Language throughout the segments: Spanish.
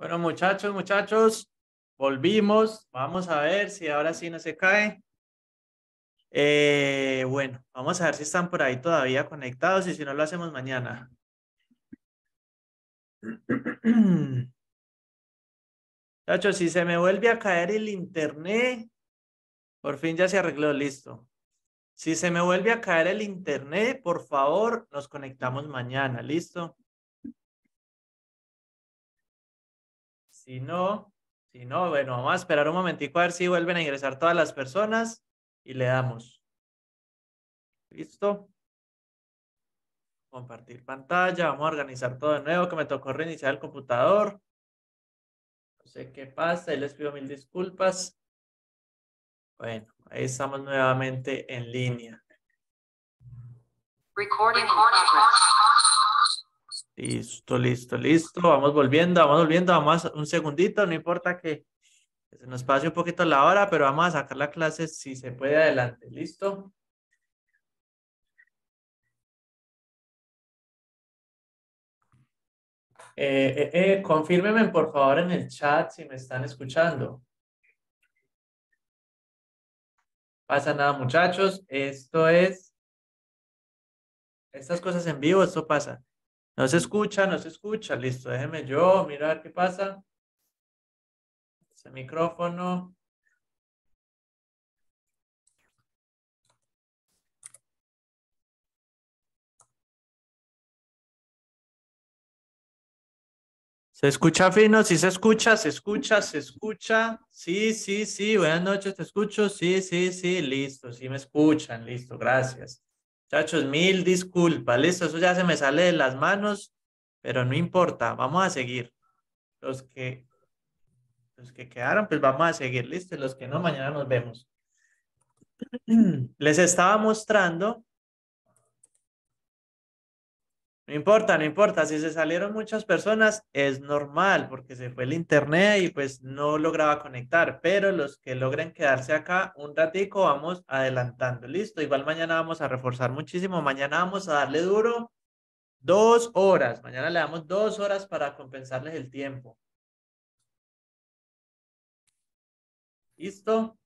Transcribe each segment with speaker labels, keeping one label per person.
Speaker 1: Bueno, muchachos, muchachos,
Speaker 2: volvimos. Vamos a ver si ahora sí no se cae. Eh, bueno, vamos a ver si están por ahí todavía conectados y si no lo hacemos mañana. Muchachos, si se me vuelve a caer el internet, por fin ya se arregló, listo. Si se me vuelve a caer el internet, por favor, nos conectamos mañana, listo. Si no, si bueno, vamos a esperar un momentico a ver si vuelven a ingresar todas las personas y le damos. ¿Listo? Compartir pantalla, vamos a organizar todo de nuevo, que me tocó reiniciar el computador. No sé qué pasa, y les pido mil disculpas. Bueno, ahí estamos nuevamente en línea. Recording, Listo, listo, listo. Vamos volviendo, vamos volviendo. Vamos un segundito, no importa que se nos pase un poquito la hora, pero vamos a sacar la clase si se puede adelante. ¿Listo?
Speaker 1: Eh, eh, eh por favor en el chat si me están escuchando. Pasa nada muchachos,
Speaker 2: esto es, estas cosas en vivo, esto pasa. No se escucha, no se escucha. Listo, déjeme yo mirar qué pasa.
Speaker 1: Ese micrófono.
Speaker 2: ¿Se escucha fino? Sí, se escucha, se escucha, se escucha. Sí, sí, sí. Buenas noches, te escucho. Sí, sí, sí. Listo, sí me escuchan. Listo, gracias. Chachos, mil disculpas, listo, eso ya se me sale de las manos, pero no importa, vamos a seguir. Los que, los que quedaron, pues vamos a seguir, listo, los que no, mañana nos vemos. Les estaba mostrando no importa, no importa. Si se salieron muchas personas, es normal porque se fue el internet y pues no lograba conectar. Pero los que logren quedarse acá un ratico, vamos adelantando. Listo. Igual mañana vamos a reforzar muchísimo. Mañana vamos a darle duro dos horas. Mañana le damos dos horas para compensarles el tiempo. ¿Listo?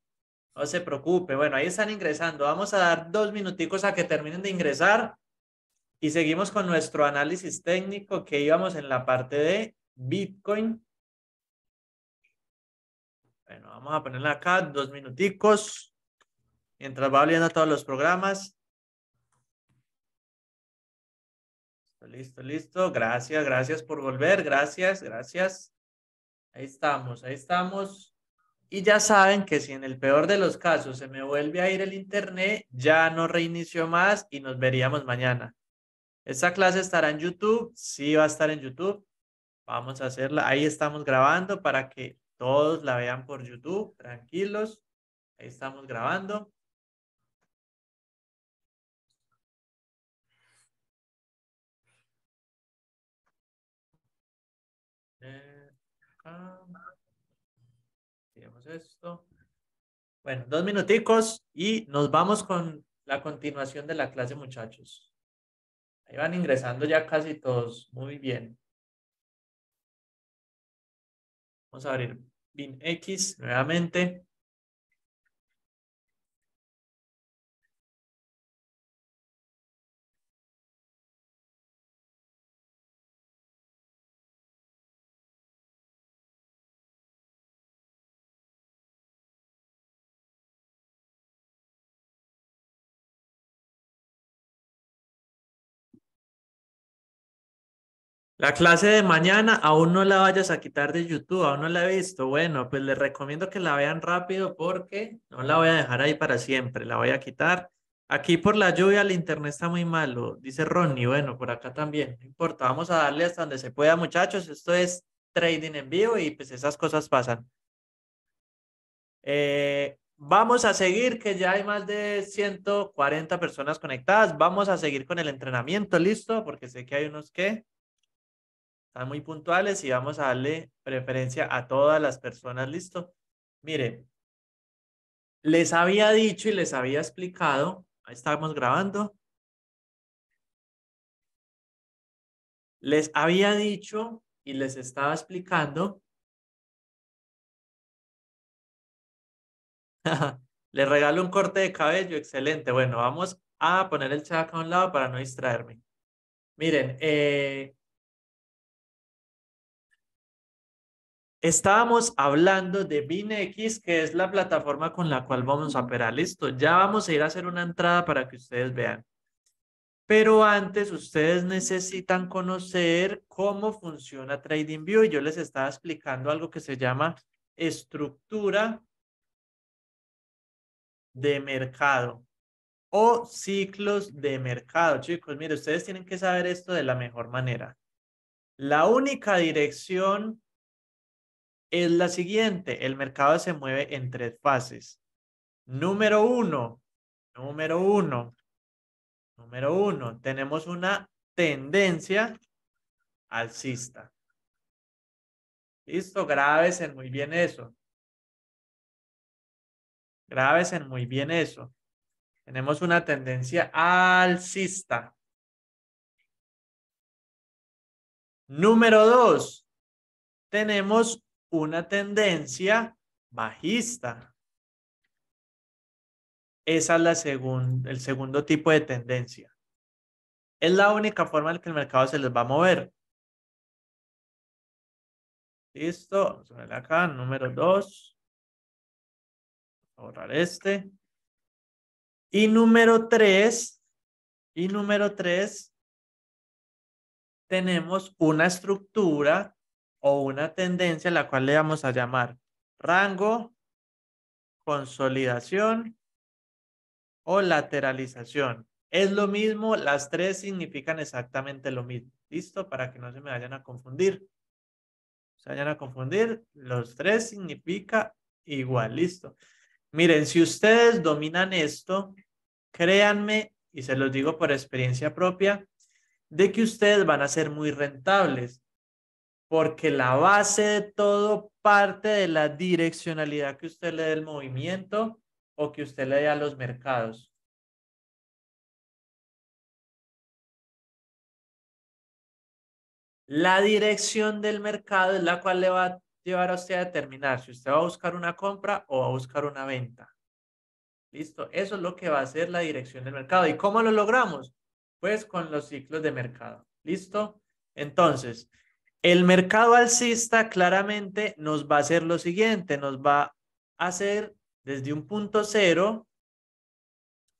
Speaker 2: No se preocupe. Bueno, ahí están ingresando. Vamos a dar dos minuticos a que terminen de ingresar y seguimos con nuestro análisis técnico que íbamos en la parte de Bitcoin. Bueno, vamos a ponerla acá dos minuticos mientras va abriendo todos los programas. Listo, listo. Gracias, gracias por volver. Gracias, gracias. Ahí estamos, ahí estamos. Y ya saben que si en el peor de los casos se me vuelve a ir el internet, ya no reinicio más y nos veríamos mañana. Esta clase estará en YouTube, sí va a estar en YouTube. Vamos a hacerla, ahí estamos grabando para que todos la vean por YouTube, tranquilos. Ahí estamos grabando. esto. Bueno, dos minuticos y nos vamos con la continuación de la clase, muchachos. Ahí van ingresando ya casi todos.
Speaker 1: Muy bien. Vamos a abrir BinX nuevamente.
Speaker 2: La clase de mañana aún no la vayas a quitar de YouTube, aún no la he visto. Bueno, pues les recomiendo que la vean rápido porque no la voy a dejar ahí para siempre, la voy a quitar. Aquí por la lluvia el internet está muy malo, dice Ronnie. Bueno, por acá también, no importa, vamos a darle hasta donde se pueda, muchachos. Esto es trading en vivo y pues esas cosas pasan. Eh, vamos a seguir, que ya hay más de 140 personas conectadas. Vamos a seguir con el entrenamiento, listo, porque sé que hay unos que están muy puntuales y vamos a darle preferencia a todas las personas. Listo. Miren, les había dicho y les había explicado,
Speaker 1: ahí estamos grabando. Les había dicho y les estaba explicando.
Speaker 2: les regalo un corte de cabello, excelente. Bueno, vamos a poner el chat a un lado para no distraerme. Miren, eh, Estábamos hablando de BinX, que es la plataforma con la cual vamos a operar. Listo, ya vamos a ir a hacer una entrada para que ustedes vean. Pero antes ustedes necesitan conocer cómo funciona TradingView. Yo les estaba explicando algo que se llama estructura de mercado o ciclos de mercado. Chicos, mire, ustedes tienen que saber esto de la mejor manera. La única dirección es la siguiente. El mercado se mueve en tres fases. Número uno, número uno, número uno, tenemos una tendencia alcista. Listo, en muy bien eso.
Speaker 1: en muy bien eso. Tenemos una tendencia alcista.
Speaker 2: Número dos, tenemos una tendencia bajista. Esa es la el segundo tipo de tendencia. Es la única forma en que el mercado se les va a mover. Listo, vamos a ver acá, número
Speaker 1: 2. ahorrar este. Y número
Speaker 2: 3, y número tres tenemos una estructura o una tendencia, la cual le vamos a llamar rango, consolidación o lateralización. Es lo mismo, las tres significan exactamente lo mismo. ¿Listo? Para que no se me vayan a confundir. Se vayan a confundir, los tres significa igual, listo. Miren, si ustedes dominan esto, créanme, y se los digo por experiencia propia, de que ustedes van a ser muy rentables porque la base de todo parte de la direccionalidad que usted le dé al movimiento o que usted le dé a los mercados. La dirección del mercado es la cual le va a llevar a usted a determinar si usted va a buscar una compra o va a buscar una venta. Listo, eso es lo que va a ser la dirección del mercado. ¿Y cómo lo logramos? Pues con los ciclos de mercado. Listo, entonces, el mercado alcista claramente nos va a hacer lo siguiente, nos va a hacer desde un punto cero,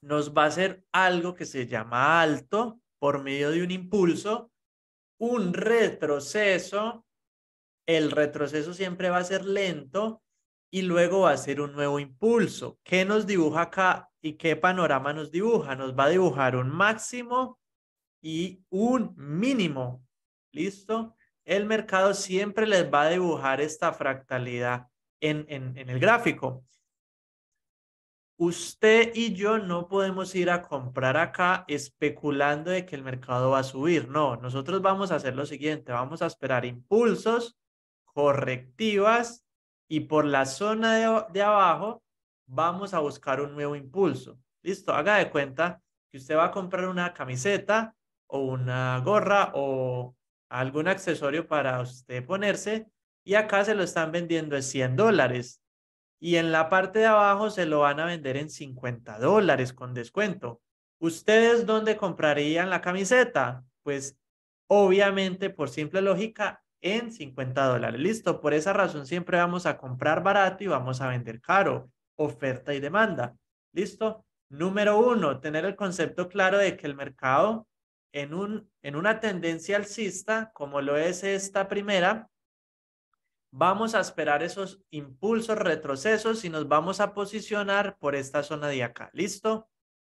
Speaker 2: nos va a hacer algo que se llama alto por medio de un impulso, un retroceso, el retroceso siempre va a ser lento y luego va a ser un nuevo impulso. ¿Qué nos dibuja acá y qué panorama nos dibuja? Nos va a dibujar un máximo y un mínimo. ¿Listo? el mercado siempre les va a dibujar esta fractalidad en, el gráfico. Usted y yo no podemos ir a comprar acá especulando de que el mercado va a subir. No, nosotros vamos a hacer lo siguiente, vamos a esperar impulsos, correctivas y por la zona de abajo vamos a buscar un nuevo impulso. Listo, haga de cuenta que usted va a comprar una camiseta o una gorra o algún accesorio para usted ponerse y acá se lo están vendiendo en 100 dólares y en la parte de abajo se lo van a vender en 50 dólares con descuento. ¿Ustedes dónde comprarían la camiseta? Pues obviamente por simple lógica en 50 dólares. Listo, por esa razón siempre vamos a comprar barato y vamos a vender caro, oferta y demanda. Listo. Número uno, tener el concepto claro de que el mercado en, una tendencia alcista, como lo es esta primera, vamos a esperar esos impulsos, retrocesos y nos vamos a posicionar por esta zona de acá, ¿listo?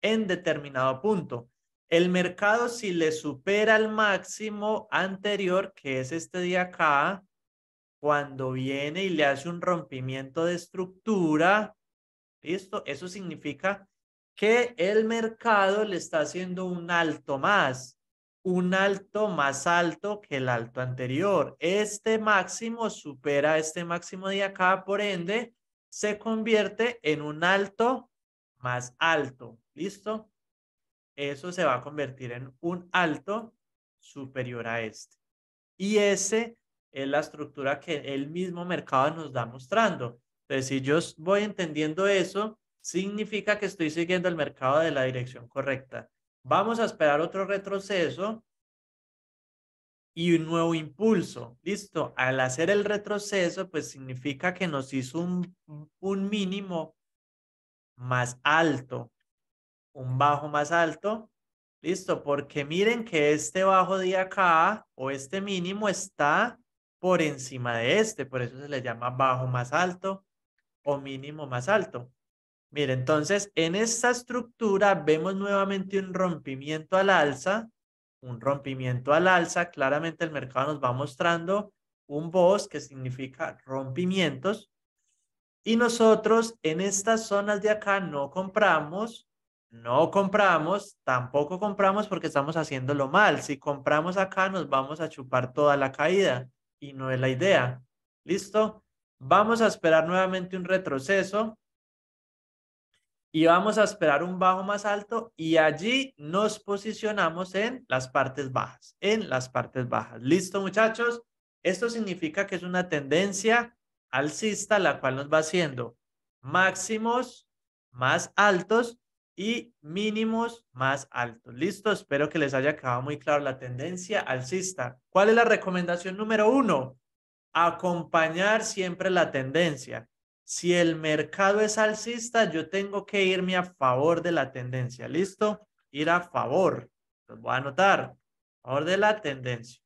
Speaker 2: En determinado punto. El mercado si le supera el máximo anterior, que es este de acá, cuando viene y le hace un rompimiento de estructura, ¿listo? Eso significa que el mercado le está haciendo un alto más, un alto más alto que el alto anterior. Este máximo supera este máximo de acá, por ende, se convierte en un alto más alto. ¿Listo? Eso se va a convertir en un alto superior a este. Y ese es la estructura que el mismo mercado nos da mostrando. Entonces, si yo voy entendiendo eso, significa que estoy siguiendo el mercado de la dirección correcta. Vamos a esperar otro retroceso y un nuevo impulso. Listo, al hacer el retroceso, pues significa que nos hizo un, un mínimo más alto, un bajo más alto. Listo, porque miren que este bajo de acá o este mínimo está por encima de este, por eso se le llama bajo más alto o mínimo más alto. Mire, entonces en esta estructura vemos nuevamente un rompimiento al alza, un rompimiento al alza, claramente el mercado nos va mostrando un BOS que significa rompimientos y nosotros en estas zonas de acá no compramos, no compramos, tampoco compramos porque estamos haciéndolo mal. Si compramos acá nos vamos a chupar toda la caída y no es la idea. ¿Listo? Vamos a esperar nuevamente un retroceso y vamos a esperar un bajo más alto y allí nos posicionamos en las partes bajas, en las partes bajas. ¿Listo, muchachos? Esto significa que es una tendencia alcista la cual nos va haciendo máximos más altos y mínimos más altos. ¿Listo? Espero que les haya quedado muy claro la tendencia alcista. ¿Cuál es la recomendación número uno? Acompañar siempre la tendencia. Si el mercado es alcista, yo tengo que irme a favor de la tendencia. ¿Listo? Ir a favor. Los voy a anotar. A favor de la tendencia.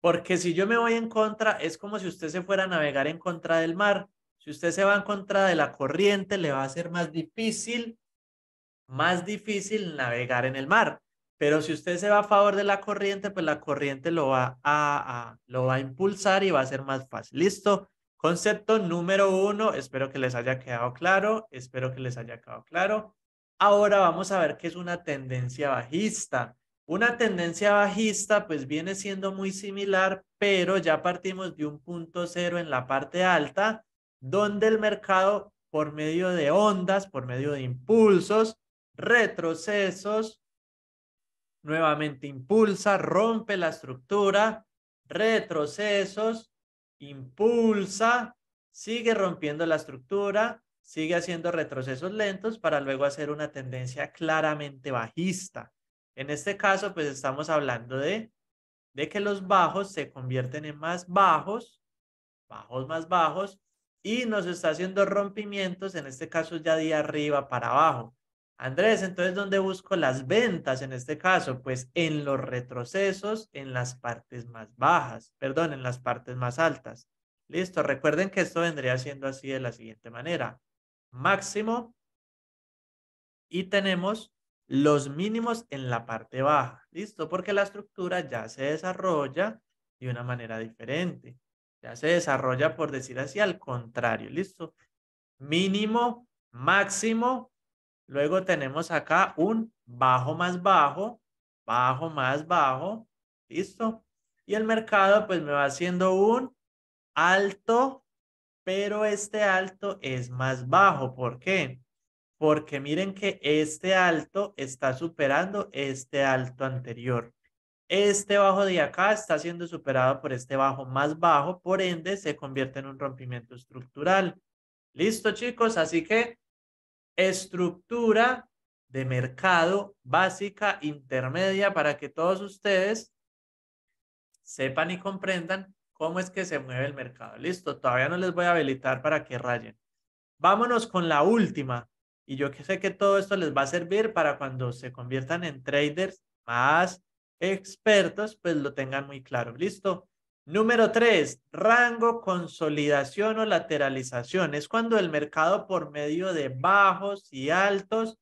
Speaker 2: Porque si yo me voy en contra, es como si usted se fuera a navegar en contra del mar. Si usted se va en contra de la corriente, le va a ser más difícil, más difícil navegar en el mar. Pero si usted se va a favor de la corriente, pues la corriente lo va lo va a impulsar y va a ser más fácil. ¿Listo? Concepto número uno, espero que les haya quedado claro, espero que les haya quedado claro. Ahora vamos a ver qué es una tendencia bajista. Una tendencia bajista pues viene siendo muy similar, pero ya partimos de un punto cero en la parte alta, donde el mercado por medio de ondas, por medio de impulsos, retrocesos, nuevamente impulsa, rompe la estructura, retrocesos, impulsa, sigue rompiendo la estructura, sigue haciendo retrocesos lentos para luego hacer una tendencia claramente bajista. En este caso, pues estamos hablando de, de que los bajos se convierten en más bajos, bajos más bajos, y nos está haciendo rompimientos, en este caso ya de arriba para abajo. Andrés, entonces, ¿dónde busco las ventas en este caso? Pues en los retrocesos, en las partes más bajas, perdón, en las partes más altas. Listo, recuerden que esto vendría siendo así de la siguiente manera. Máximo y tenemos los mínimos en la parte baja. Listo, porque la estructura ya se desarrolla de una manera diferente. Ya se desarrolla, por decir así, al contrario. Listo. Mínimo, máximo, Luego tenemos acá un bajo más bajo, bajo más bajo, ¿listo? Y el mercado pues me va haciendo un alto, pero este alto es más bajo. ¿Por qué? Porque miren que este alto está superando este alto anterior. Este bajo de acá está siendo superado por este bajo más bajo, por ende se convierte en un rompimiento estructural. Listo chicos, así que estructura de mercado básica intermedia para que todos ustedes sepan y comprendan cómo es que se mueve el mercado. Listo, todavía no les voy a habilitar para que rayen. Vámonos con la última. Y yo que sé que todo esto les va a servir para cuando se conviertan en traders más expertos, pues lo tengan muy claro. Listo. Número tres, rango, consolidación o lateralización. Es cuando el mercado por medio de bajos y altos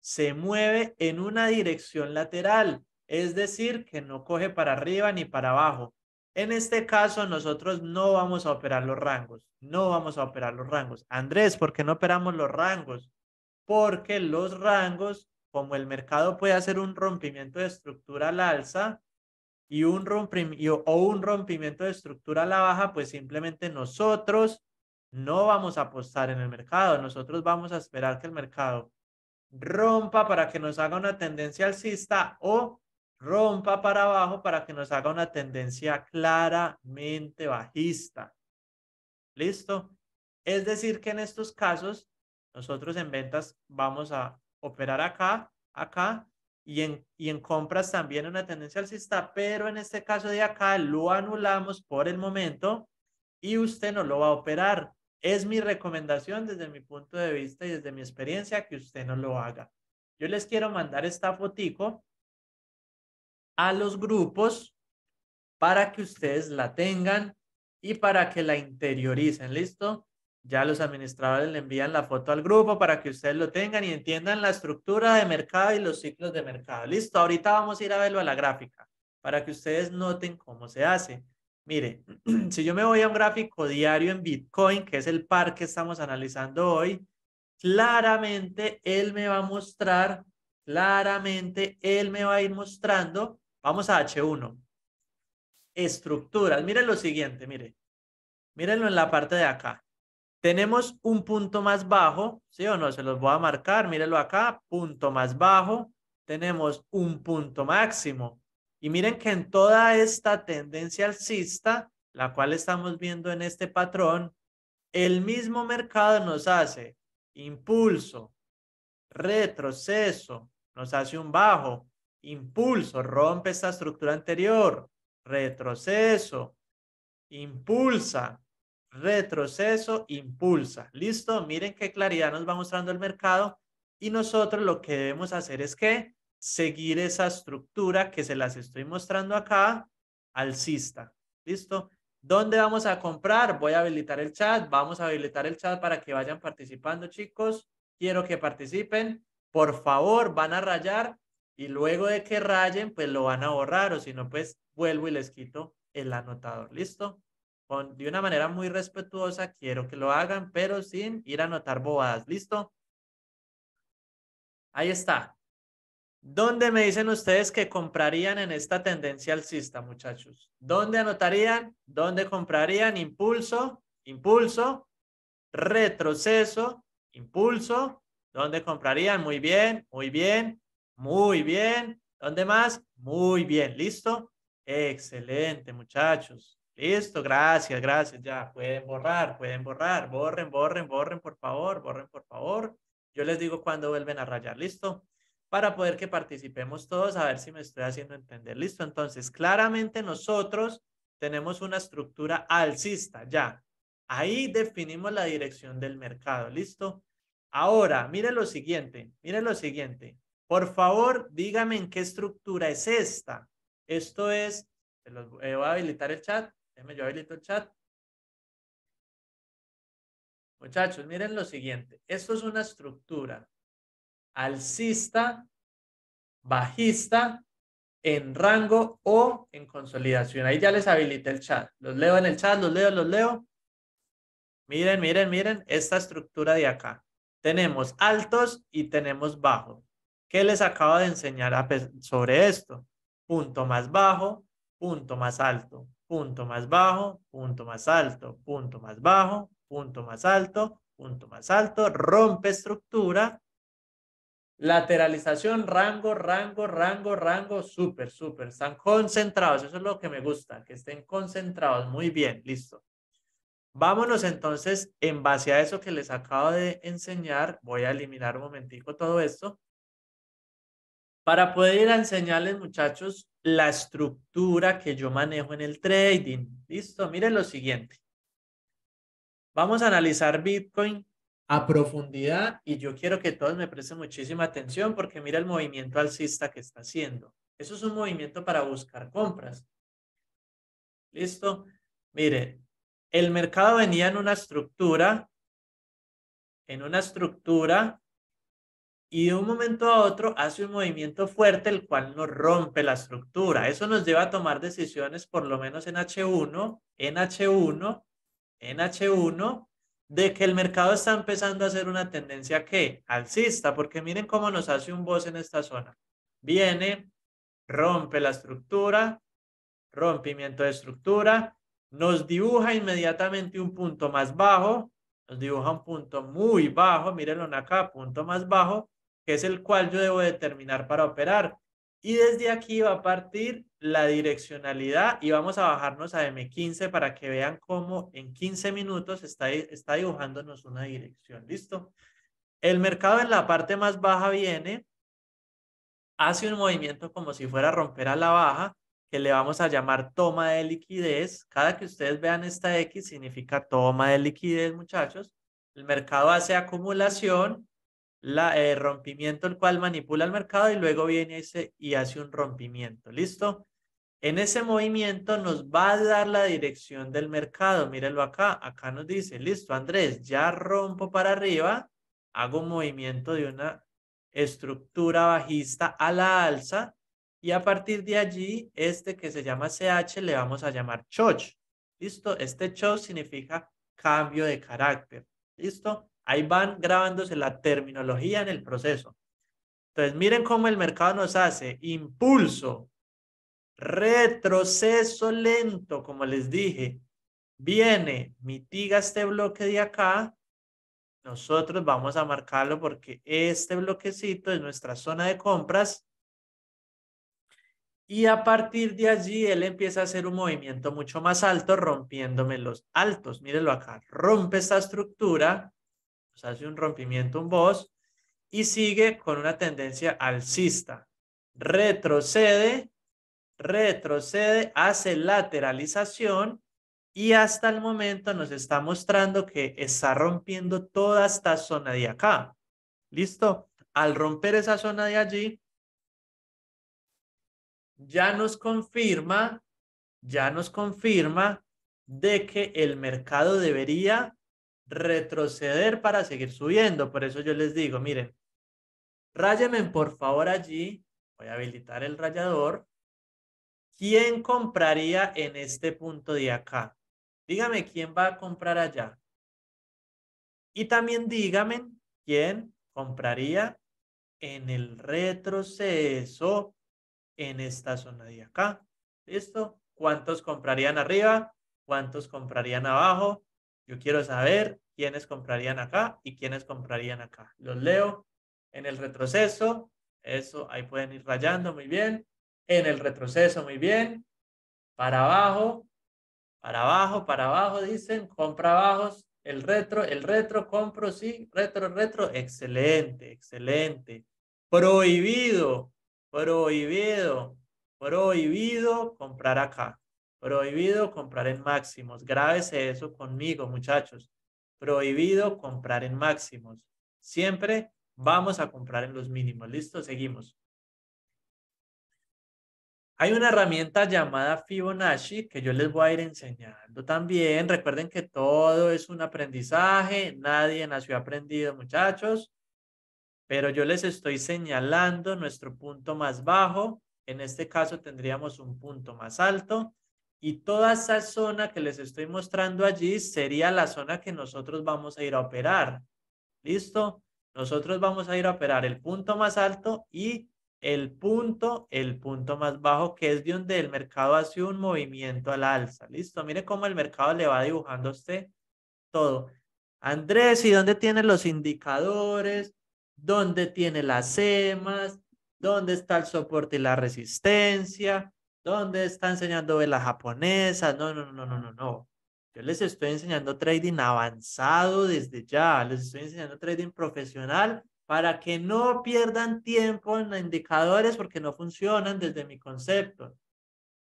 Speaker 2: se mueve en una dirección lateral, es decir, que no coge para arriba ni para abajo. En este caso, nosotros no vamos a operar los rangos, no vamos a operar los rangos. Andrés, ¿por qué no operamos los rangos? Porque los rangos, como el mercado puede hacer un rompimiento de estructura al alza, y un rompimiento, o un rompimiento de estructura a la baja, pues simplemente nosotros no vamos a apostar en el mercado. Nosotros vamos a esperar que el mercado rompa para que nos haga una tendencia alcista o rompa para abajo para que nos haga una tendencia claramente bajista. ¿Listo? Es decir, que en estos casos, nosotros en ventas vamos a operar acá, acá y en, compras también una tendencia alcista, pero en este caso de acá lo anulamos por el momento y usted no lo va a operar. Es mi recomendación desde mi punto de vista y desde mi experiencia que usted no lo haga. Yo les quiero mandar esta fotico a los grupos para que ustedes la tengan y para que la interioricen, ¿listo? Ya los administradores le envían la foto al grupo para que ustedes lo tengan y entiendan la estructura de mercado y los ciclos de mercado. Listo, ahorita vamos a ir a verlo a la gráfica para que ustedes noten cómo se hace. Mire, si yo me voy a un gráfico diario en Bitcoin, que es el par que estamos analizando hoy, claramente él me va a mostrar, claramente él me va a ir mostrando, vamos a H1, estructuras. Miren lo siguiente, mire, mírenlo en la parte de acá. Tenemos un punto más bajo, ¿sí o no? Se los voy a marcar, mírenlo acá, punto más bajo. Tenemos un punto máximo. Y miren que en toda esta tendencia alcista, la cual estamos viendo en este patrón, el mismo mercado nos hace impulso, retroceso, nos hace un bajo, impulso, rompe esta estructura anterior, retroceso, impulsa, retroceso, impulsa. ¿Listo? Miren qué claridad nos va mostrando el mercado y nosotros lo que debemos hacer es que seguir esa estructura que se las estoy mostrando acá, alcista. ¿Listo? ¿Dónde vamos a comprar? Voy a habilitar el chat. Vamos a habilitar el chat para que vayan participando, chicos. Quiero que participen. Por favor, van a rayar y luego de que rayen, pues lo van a borrar o si no, pues vuelvo y les quito el anotador. ¿Listo? de una manera muy respetuosa, quiero que lo hagan, pero sin ir a anotar bobadas. ¿Listo? Ahí está. ¿Dónde me dicen ustedes que comprarían en esta tendencia alcista, muchachos? ¿Dónde anotarían? ¿Dónde comprarían? Impulso, impulso, retroceso, impulso. ¿Dónde comprarían? Muy bien, muy bien, muy bien. ¿Dónde más? Muy bien, listo. Excelente, muchachos. Listo, gracias, gracias. Ya pueden borrar, pueden borrar. Borren, borren, borren, por favor, borren, por favor. Yo les digo cuando vuelven a rayar, listo. Para poder que participemos todos, a ver si me estoy haciendo entender, listo. Entonces, claramente nosotros tenemos una estructura alcista, ya. Ahí definimos la dirección del mercado, listo. Ahora, mire lo siguiente, mire lo siguiente. Por favor, dígame en qué estructura es esta. Esto es, eh, voy a habilitar el chat Déjenme yo habilito el chat. Muchachos, miren lo siguiente. Esto es una estructura alcista, bajista, en rango o en consolidación. Ahí ya les habilité el chat. Los leo en el chat, los leo, los leo. Miren, miren, miren esta estructura de acá. Tenemos altos y tenemos bajos. ¿Qué les acabo de enseñar sobre esto? Punto más bajo, punto más alto punto más bajo, punto más alto, punto más bajo, punto más alto, punto más alto, rompe estructura, lateralización, rango, rango, rango, rango, súper, súper, están concentrados, eso es lo que me gusta, que estén concentrados, muy bien, listo. Vámonos entonces, en base a eso que les acabo de enseñar, voy a eliminar un momentico todo esto, para poder ir a enseñarles, muchachos, la estructura que yo manejo en el trading. Listo, miren lo siguiente. Vamos a analizar Bitcoin a profundidad y yo quiero que todos me presten muchísima atención porque mira el movimiento alcista que está haciendo. Eso es un movimiento para buscar compras. ¿Listo? Mire, el mercado venía en una estructura, en una estructura y de un momento a otro hace un movimiento fuerte el cual nos rompe la estructura. Eso nos lleva a tomar decisiones por lo menos en H1, en H1, en H1, de que el mercado está empezando a hacer una tendencia que alcista, porque miren cómo nos hace un boss en esta zona. Viene, rompe la estructura, rompimiento de estructura, nos dibuja inmediatamente un punto más bajo, nos dibuja un punto muy bajo, mírenlo acá, punto más bajo, que es el cual yo debo determinar para operar. Y desde aquí va a partir la direccionalidad y vamos a bajarnos a M15 para que vean cómo en 15 minutos está, está dibujándonos una dirección. ¿Listo? El mercado en la parte más baja viene, hace un movimiento como si fuera a romper a la baja, que le vamos a llamar toma de liquidez. Cada que ustedes vean esta X significa toma de liquidez, muchachos. El mercado hace acumulación, la, eh, rompimiento, el cual manipula el mercado y luego viene ese y hace un rompimiento. ¿Listo? En ese movimiento nos va a dar la dirección del mercado. Mírenlo acá. Acá nos dice, listo, Andrés, ya rompo para arriba, hago un movimiento de una estructura bajista a la alza y a partir de allí, este que se llama CH le vamos a llamar choch. ¿Listo? Este choch significa cambio de carácter. ¿Listo? Ahí van grabándose la terminología en el proceso. Entonces, miren cómo el mercado nos hace impulso, retroceso lento, como les dije. Viene, mitiga este bloque de acá. Nosotros vamos a marcarlo porque este bloquecito es nuestra zona de compras. Y a partir de allí, él empieza a hacer un movimiento mucho más alto, rompiéndome los altos. Mírenlo acá. Rompe esta estructura pues, hace un rompimiento, un boss, y sigue con una tendencia alcista. Retrocede, retrocede, hace lateralización y hasta el momento nos está mostrando que está rompiendo toda esta zona de acá. ¿Listo? Al romper esa zona de allí, ya nos confirma, ya nos confirma de que el mercado debería retroceder para seguir subiendo. Por eso yo les digo, miren, rayamen por favor allí, voy a habilitar el rayador. ¿Quién compraría en este punto de acá? Dígame quién va a comprar allá. Y también dígame quién compraría en el retroceso en esta zona de acá. ¿Listo? ¿Cuántos comprarían arriba? ¿Cuántos comprarían abajo? Yo quiero saber quiénes comprarían acá y quiénes comprarían acá. Los leo en el retroceso. Eso ahí pueden ir rayando muy bien. En el retroceso muy bien. Para abajo, para abajo, para abajo, dicen, compra bajos, el retro, el retro, compro, sí, retro, retro, excelente, excelente. Prohibido, prohibido, prohibido comprar acá. Prohibido comprar en máximos. Grábese eso conmigo, muchachos. Prohibido comprar en máximos. Siempre vamos a comprar en los mínimos. Listo, seguimos. Hay una herramienta llamada Fibonacci que yo les voy a ir enseñando también. Recuerden que todo es un aprendizaje. Nadie nació aprendido, muchachos. Pero yo les estoy señalando nuestro punto más bajo. En este caso tendríamos un punto más alto. Y toda esa zona que les estoy mostrando allí sería la zona que nosotros vamos a ir a operar. ¿Listo? Nosotros vamos a ir a operar el punto más alto y el punto, el punto más bajo, que es de donde el mercado hace un movimiento al alza. ¿Listo? Mire cómo el mercado le va dibujando usted todo. Andrés, ¿y dónde tiene los indicadores? ¿Dónde tiene las EMAs? ¿Dónde está el soporte y la resistencia? ¿Dónde está enseñando vela japonesa? No, no, no, no, no, no. Yo les estoy enseñando trading avanzado desde ya. Les estoy enseñando trading profesional para que no pierdan tiempo en indicadores porque no funcionan desde mi concepto.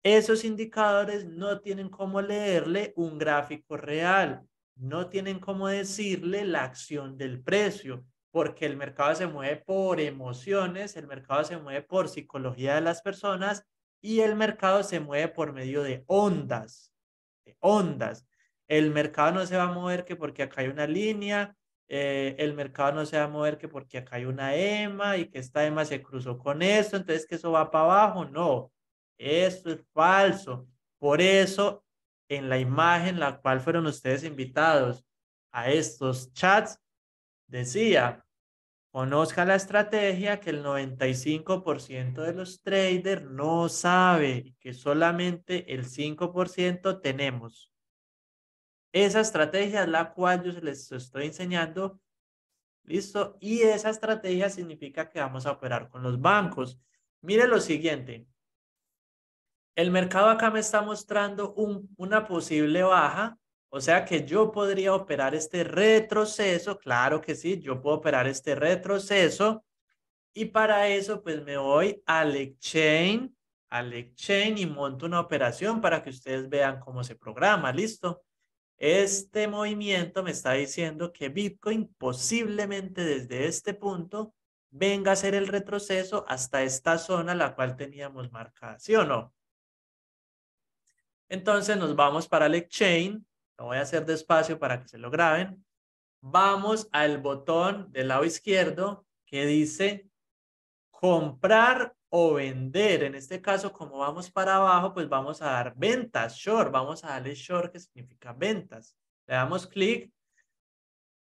Speaker 2: Esos indicadores no tienen cómo leerle un gráfico real, no tienen cómo decirle la acción del precio, porque el mercado se mueve por emociones, el mercado se mueve por psicología de las personas y el mercado se mueve por medio de ondas, de ondas. El mercado no se va a mover que porque acá hay una línea, eh, el mercado no se va a mover que porque acá hay una EMA y que esta EMA se cruzó con esto, entonces que eso va para abajo. No, eso es falso. Por eso, en la imagen la cual fueron ustedes invitados a estos chats, decía, Conozca la estrategia que el 95% de los traders no sabe y que solamente el 5% tenemos. Esa estrategia es la cual yo les estoy enseñando. ¿Listo? Y esa estrategia significa que vamos a operar con los bancos. Mire lo siguiente. El mercado acá me está mostrando una posible baja o sea que yo podría operar este retroceso, claro que sí, yo puedo operar este retroceso y para eso pues me voy al exchange, al exchange y monto una operación para que ustedes vean cómo se programa, ¿listo? Este movimiento me está diciendo que Bitcoin posiblemente desde este punto venga a hacer el retroceso hasta esta zona la cual teníamos marcada, ¿sí o no? Entonces nos vamos para el exchange lo voy a hacer despacio para que se lo graben. Vamos al botón del lado izquierdo que dice comprar o vender. En este caso, como vamos para abajo, pues vamos a dar ventas, short. Vamos a darle short, que significa ventas. Le damos clic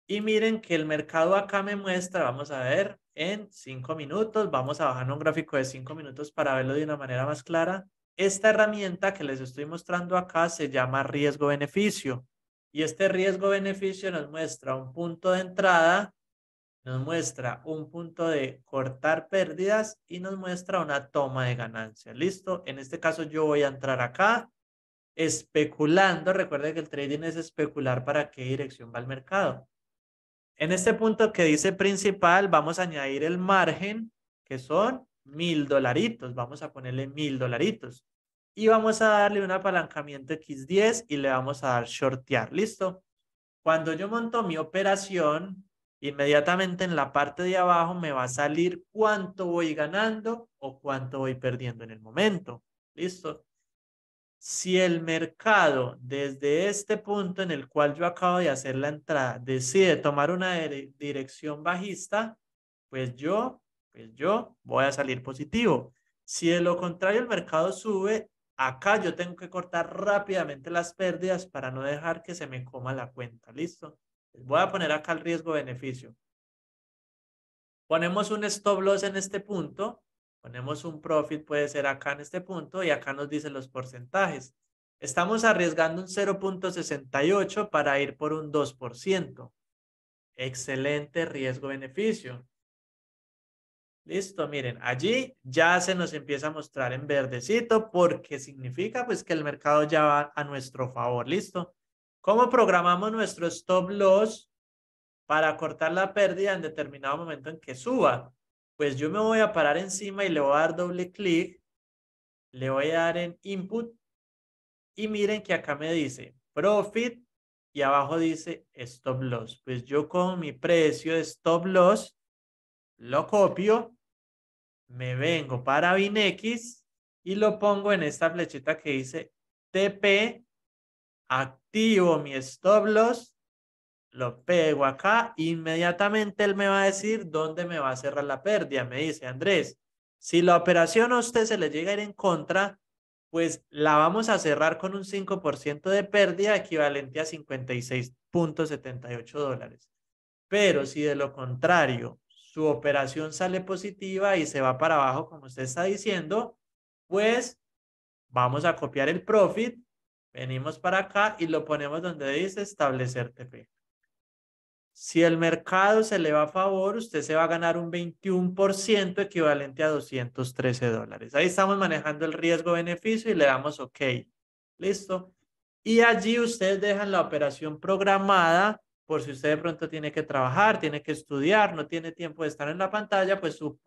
Speaker 2: y miren que el mercado acá me muestra, vamos a ver, en cinco minutos. Vamos a bajar un gráfico de cinco minutos para verlo de una manera más clara. Esta herramienta que les estoy mostrando acá se llama riesgo-beneficio. Y este riesgo-beneficio nos muestra un punto de entrada, nos muestra un punto de cortar pérdidas y nos muestra una toma de ganancia. ¿Listo? En este caso yo voy a entrar acá especulando. Recuerden que el trading es especular para qué dirección va el mercado. En este punto que dice principal, vamos a añadir el margen, que son mil dolaritos, vamos a ponerle mil dolaritos. Y vamos a darle un apalancamiento X10 y le vamos a dar shortear, ¿listo? Cuando yo monto mi operación, inmediatamente en la parte de abajo me va a salir cuánto voy ganando o cuánto voy perdiendo en el momento, ¿listo? Si el mercado desde este punto en el cual yo acabo de hacer la entrada decide tomar una dirección bajista, pues yo pues yo voy a salir positivo. Si de lo contrario el mercado sube, acá yo tengo que cortar rápidamente las pérdidas para no dejar que se me coma la cuenta. ¿Listo? voy a poner acá el riesgo-beneficio. Ponemos un stop loss en este punto. Ponemos un profit, puede ser acá en este punto. Y acá nos dicen los porcentajes. Estamos arriesgando un 0.68 para ir por un 2%. Excelente riesgo-beneficio. Listo, miren, allí ya se nos empieza a mostrar en verdecito porque significa pues que el mercado ya va a nuestro favor, ¿listo? ¿Cómo programamos nuestro stop loss para cortar la pérdida en determinado momento en que suba? Pues yo me voy a parar encima y le voy a dar doble clic, le voy a dar en input y miren que acá me dice profit y abajo dice stop loss. Pues yo con mi precio de stop loss lo copio me vengo para BinX y lo pongo en esta flechita que dice TP, activo mi stop loss, lo pego acá, inmediatamente él me va a decir dónde me va a cerrar la pérdida. Me dice, Andrés, si la operación a usted se le llega a ir en contra, pues la vamos a cerrar con un 5% de pérdida equivalente a 56.78 dólares. Pero si de lo contrario su operación sale positiva y se va para abajo, como usted está diciendo, pues vamos a copiar el profit, venimos para acá y lo ponemos donde dice establecer TP. Si el mercado se le va a favor, usted se va a ganar un 21% equivalente a 213 dólares. Ahí estamos manejando el riesgo-beneficio y le damos OK. Listo. Y allí ustedes dejan la operación programada por si usted de pronto tiene que trabajar, tiene que estudiar, no tiene tiempo de estar en la pantalla, pues su,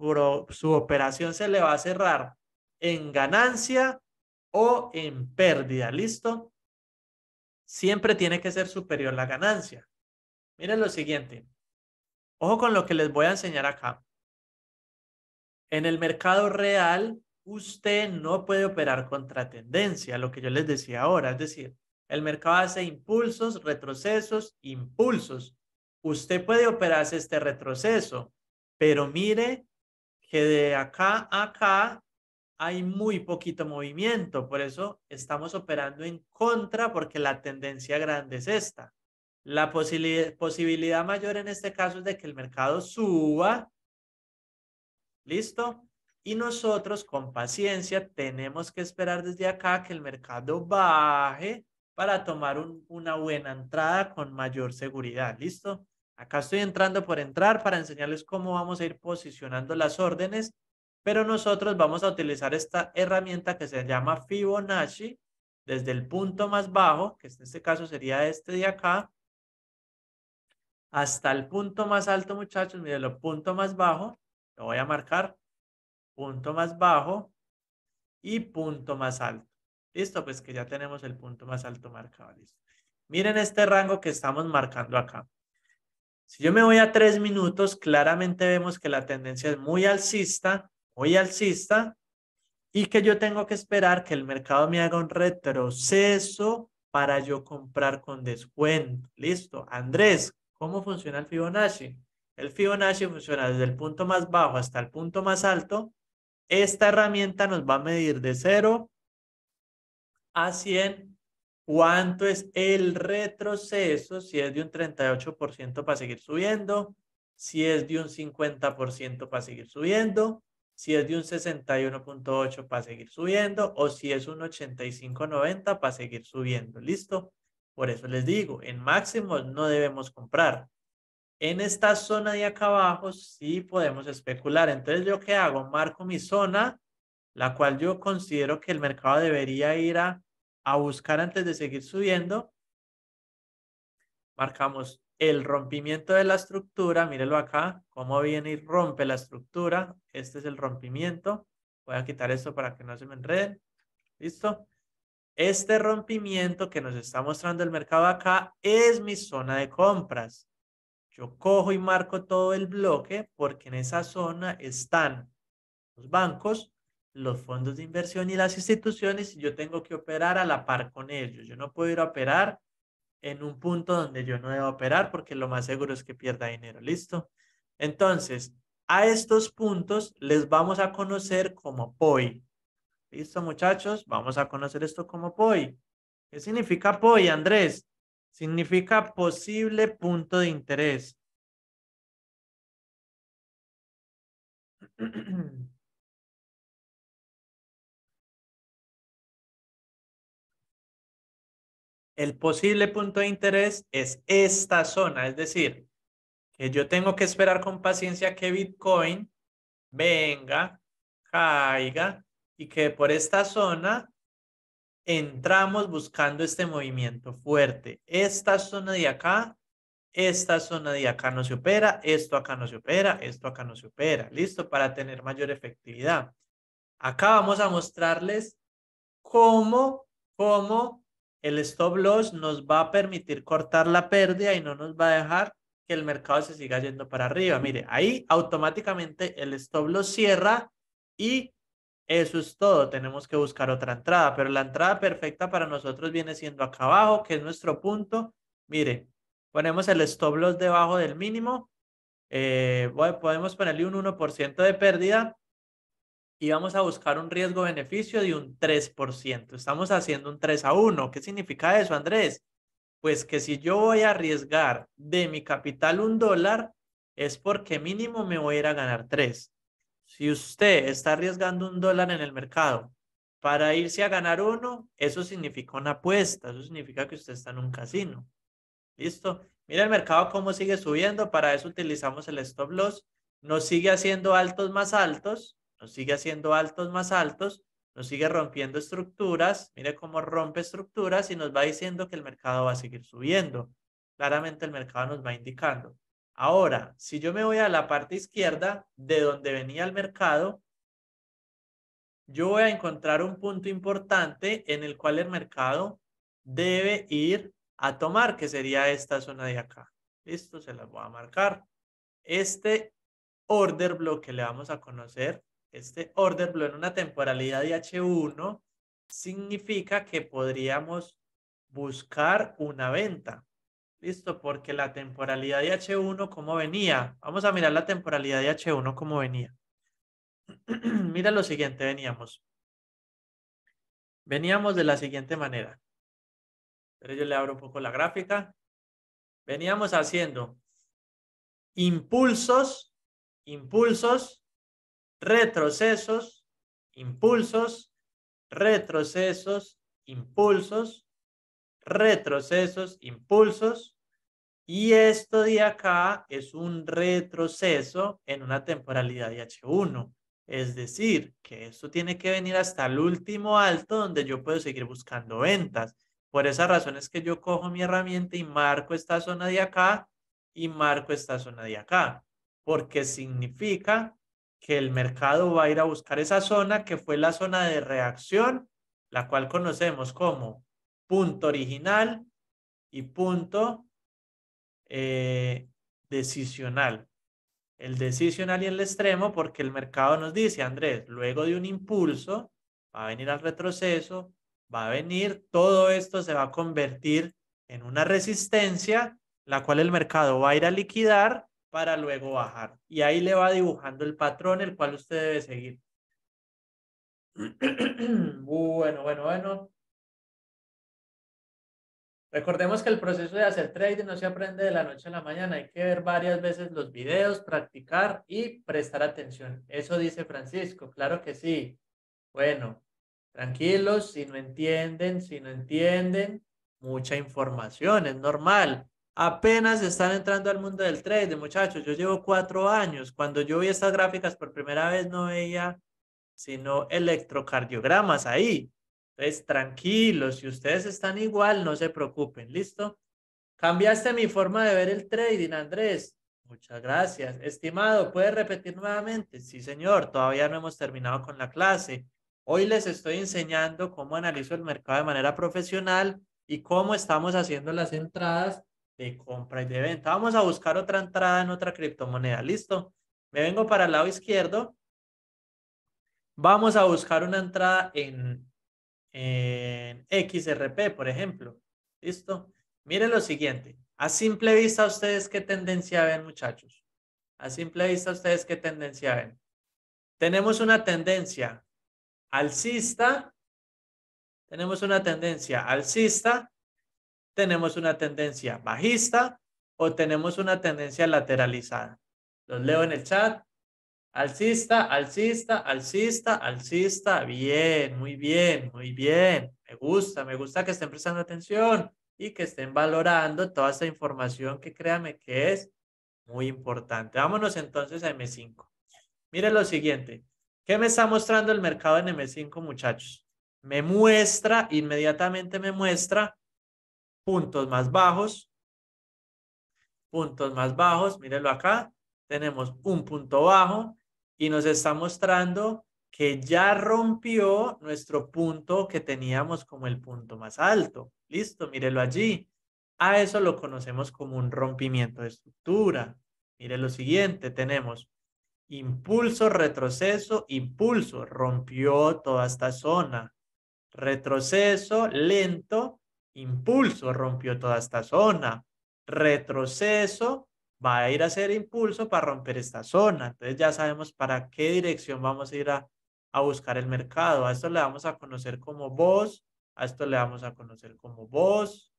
Speaker 2: operación se le va a cerrar en ganancia o en pérdida, ¿listo? Siempre tiene que ser superior la ganancia. Miren lo siguiente. Ojo con lo que les voy a enseñar acá. En el mercado real, usted no puede operar contra tendencia, lo que yo les decía ahora. Es decir, el mercado hace impulsos, retrocesos, impulsos. Usted puede operarse este retroceso, pero mire que de acá a acá hay muy poquito movimiento. Por eso estamos operando en contra porque la tendencia grande es esta. La posibilidad mayor en este caso es de que el mercado suba. ¿Listo? Y nosotros con paciencia tenemos que esperar desde acá que el mercado baje para tomar una buena entrada con mayor seguridad. ¿Listo? Acá estoy entrando por entrar para enseñarles cómo vamos a ir posicionando las órdenes, pero nosotros vamos a utilizar esta herramienta que se llama Fibonacci desde el punto más bajo, que en este caso sería este de acá, hasta el punto más alto, muchachos, lo punto más bajo, lo voy a marcar, punto más bajo y punto más alto. Listo, pues que ya tenemos el punto más alto marcado. Miren este rango que estamos marcando acá. Si yo me voy a tres minutos, claramente vemos que la tendencia es muy alcista, muy alcista, y que yo tengo que esperar que el mercado me haga un retroceso para yo comprar con descuento. Listo. Andrés, ¿cómo funciona el Fibonacci? El Fibonacci funciona desde el punto más bajo hasta el punto más alto. Esta herramienta nos va a medir de cero a 100, ¿cuánto es el retroceso? Si es de un 38% para seguir subiendo, si es de un 50% para seguir subiendo, si es de un 61.8 para seguir subiendo o si es un 85.90 para seguir subiendo. ¿Listo? Por eso les digo, en máximo no debemos comprar. En esta zona de acá abajo sí podemos especular. Entonces, ¿yo qué hago? Marco mi zona la cual yo considero que el mercado debería ir a, buscar antes de seguir subiendo. Marcamos el rompimiento de la estructura, mírelo acá, cómo viene y rompe la estructura. Este es el rompimiento. Voy a quitar esto para que no se me enreden. ¿Listo? Este rompimiento que nos está mostrando el mercado acá es mi zona de compras. Yo cojo y marco todo el bloque porque en esa zona están los bancos, los fondos de inversión y las instituciones yo tengo que operar a la par con ellos. Yo no puedo ir a operar en un punto donde yo no debo operar porque lo más seguro es que pierda dinero. ¿Listo? Entonces, a estos puntos les vamos a conocer como POI. ¿Listo, muchachos? Vamos a conocer esto como POI. ¿Qué significa POI, Andrés? Significa posible
Speaker 1: punto de interés.
Speaker 2: el posible punto de interés es esta zona, es decir, que yo tengo que esperar con paciencia que Bitcoin venga, caiga y que por esta zona entramos buscando este movimiento fuerte. Esta zona de acá, esta zona de acá no se opera, esto acá no se opera, esto acá no se opera. Listo, para tener mayor efectividad. Acá vamos a mostrarles cómo, cómo el stop loss nos va a permitir cortar la pérdida y no nos va a dejar que el mercado se siga yendo para arriba. Mire, ahí automáticamente el stop loss cierra y eso es todo. Tenemos que buscar otra entrada, pero la entrada perfecta para nosotros viene siendo acá abajo, que es nuestro punto. Mire, ponemos el stop loss debajo del mínimo. Eh, podemos ponerle un 1% de pérdida y vamos a buscar un riesgo-beneficio de un 3%. Estamos haciendo un 3 a 1. ¿Qué significa eso, Andrés? Pues que si yo voy a arriesgar de mi capital un dólar, es porque mínimo me voy a ir a ganar 3. Si usted está arriesgando un dólar en el mercado para irse a ganar uno, eso significa una apuesta, eso significa que usted está en un casino. ¿Listo? Mira el mercado cómo sigue subiendo, para eso utilizamos el stop loss, nos sigue haciendo altos más altos, nos sigue haciendo altos más altos, nos sigue rompiendo estructuras, mire cómo rompe estructuras y nos va diciendo que el mercado va a seguir subiendo. Claramente el mercado nos va indicando. Ahora, si yo me voy a la parte izquierda de donde venía el mercado, yo voy a encontrar un punto importante en el cual el mercado debe ir a tomar, que sería esta zona de acá. Listo, se las voy a marcar. Este order block que le vamos a conocer este order flow en una temporalidad de H1 significa que podríamos buscar una venta. Listo, porque la temporalidad de H1, ¿cómo venía? Vamos a mirar la temporalidad de H1, ¿cómo venía? Mira lo siguiente, veníamos. Veníamos de la siguiente manera. Pero yo le abro un poco la gráfica. Veníamos haciendo impulsos, impulsos retrocesos, impulsos, retrocesos, impulsos, retrocesos, impulsos. Y esto de acá es un retroceso en una temporalidad de H1. Es decir, que esto tiene que venir hasta el último alto donde yo puedo seguir buscando ventas. Por esa razón es que yo cojo mi herramienta y marco esta zona de acá y marco esta zona de acá, porque significa que el mercado va a ir a buscar esa zona que fue la zona de reacción, la cual conocemos como punto original y punto eh, decisional. El decisional y el extremo porque el mercado nos dice, Andrés, luego de un impulso, va a venir al retroceso, va a venir, todo esto se va a convertir en una resistencia, la cual el mercado va a ir a liquidar para luego bajar. Y ahí le va dibujando el patrón el cual usted debe seguir. bueno, bueno, bueno. Recordemos que el proceso de hacer trading no se aprende de la noche a la mañana. Hay que ver varias veces los videos, practicar y prestar atención. Eso dice Francisco. Claro que sí. Bueno, tranquilos, si no entienden, si no entienden, mucha información, es normal apenas están entrando al mundo del trading, muchachos. Yo llevo cuatro años. Cuando yo vi estas gráficas por primera vez no veía sino electrocardiogramas ahí. Entonces, tranquilos, si ustedes están igual, no se preocupen, ¿listo? Cambiaste mi forma de ver el trading, Andrés. Muchas gracias. Estimado, Puede repetir nuevamente? Sí, señor, todavía no hemos terminado con la clase. Hoy les estoy enseñando cómo analizo el mercado de manera profesional y cómo estamos haciendo las entradas de compra y de venta. Vamos a buscar otra entrada en otra criptomoneda. Listo. Me vengo para el lado izquierdo. Vamos a buscar una entrada en, en XRP, por ejemplo. Listo. Miren lo siguiente. A simple vista, ¿ustedes qué tendencia ven, muchachos? A simple vista, ¿ustedes qué tendencia ven? Tenemos una tendencia alcista. Tenemos una tendencia alcista tenemos una tendencia bajista o tenemos una tendencia lateralizada. Los leo en el chat. Alcista, alcista, alcista, alcista. Bien, muy bien, muy bien. Me gusta, me gusta que estén prestando atención y que estén valorando toda esta información que créame que es muy importante. Vámonos entonces a M5. Mire lo siguiente. ¿Qué me está mostrando el mercado en M5, muchachos? Me muestra, inmediatamente me muestra puntos más bajos, puntos más bajos, mírenlo acá, tenemos un punto bajo y nos está mostrando que ya rompió nuestro punto que teníamos como el punto más alto. Listo, mírelo allí. A eso lo conocemos como un rompimiento de estructura. Mire lo siguiente, tenemos impulso, retroceso, impulso, rompió toda esta zona. Retroceso lento, impulso, rompió toda esta zona, retroceso, va a ir a hacer impulso para romper esta zona. Entonces ya sabemos para qué dirección vamos a ir a, buscar el mercado. A esto le vamos a conocer como voz, a esto le vamos a conocer como voz,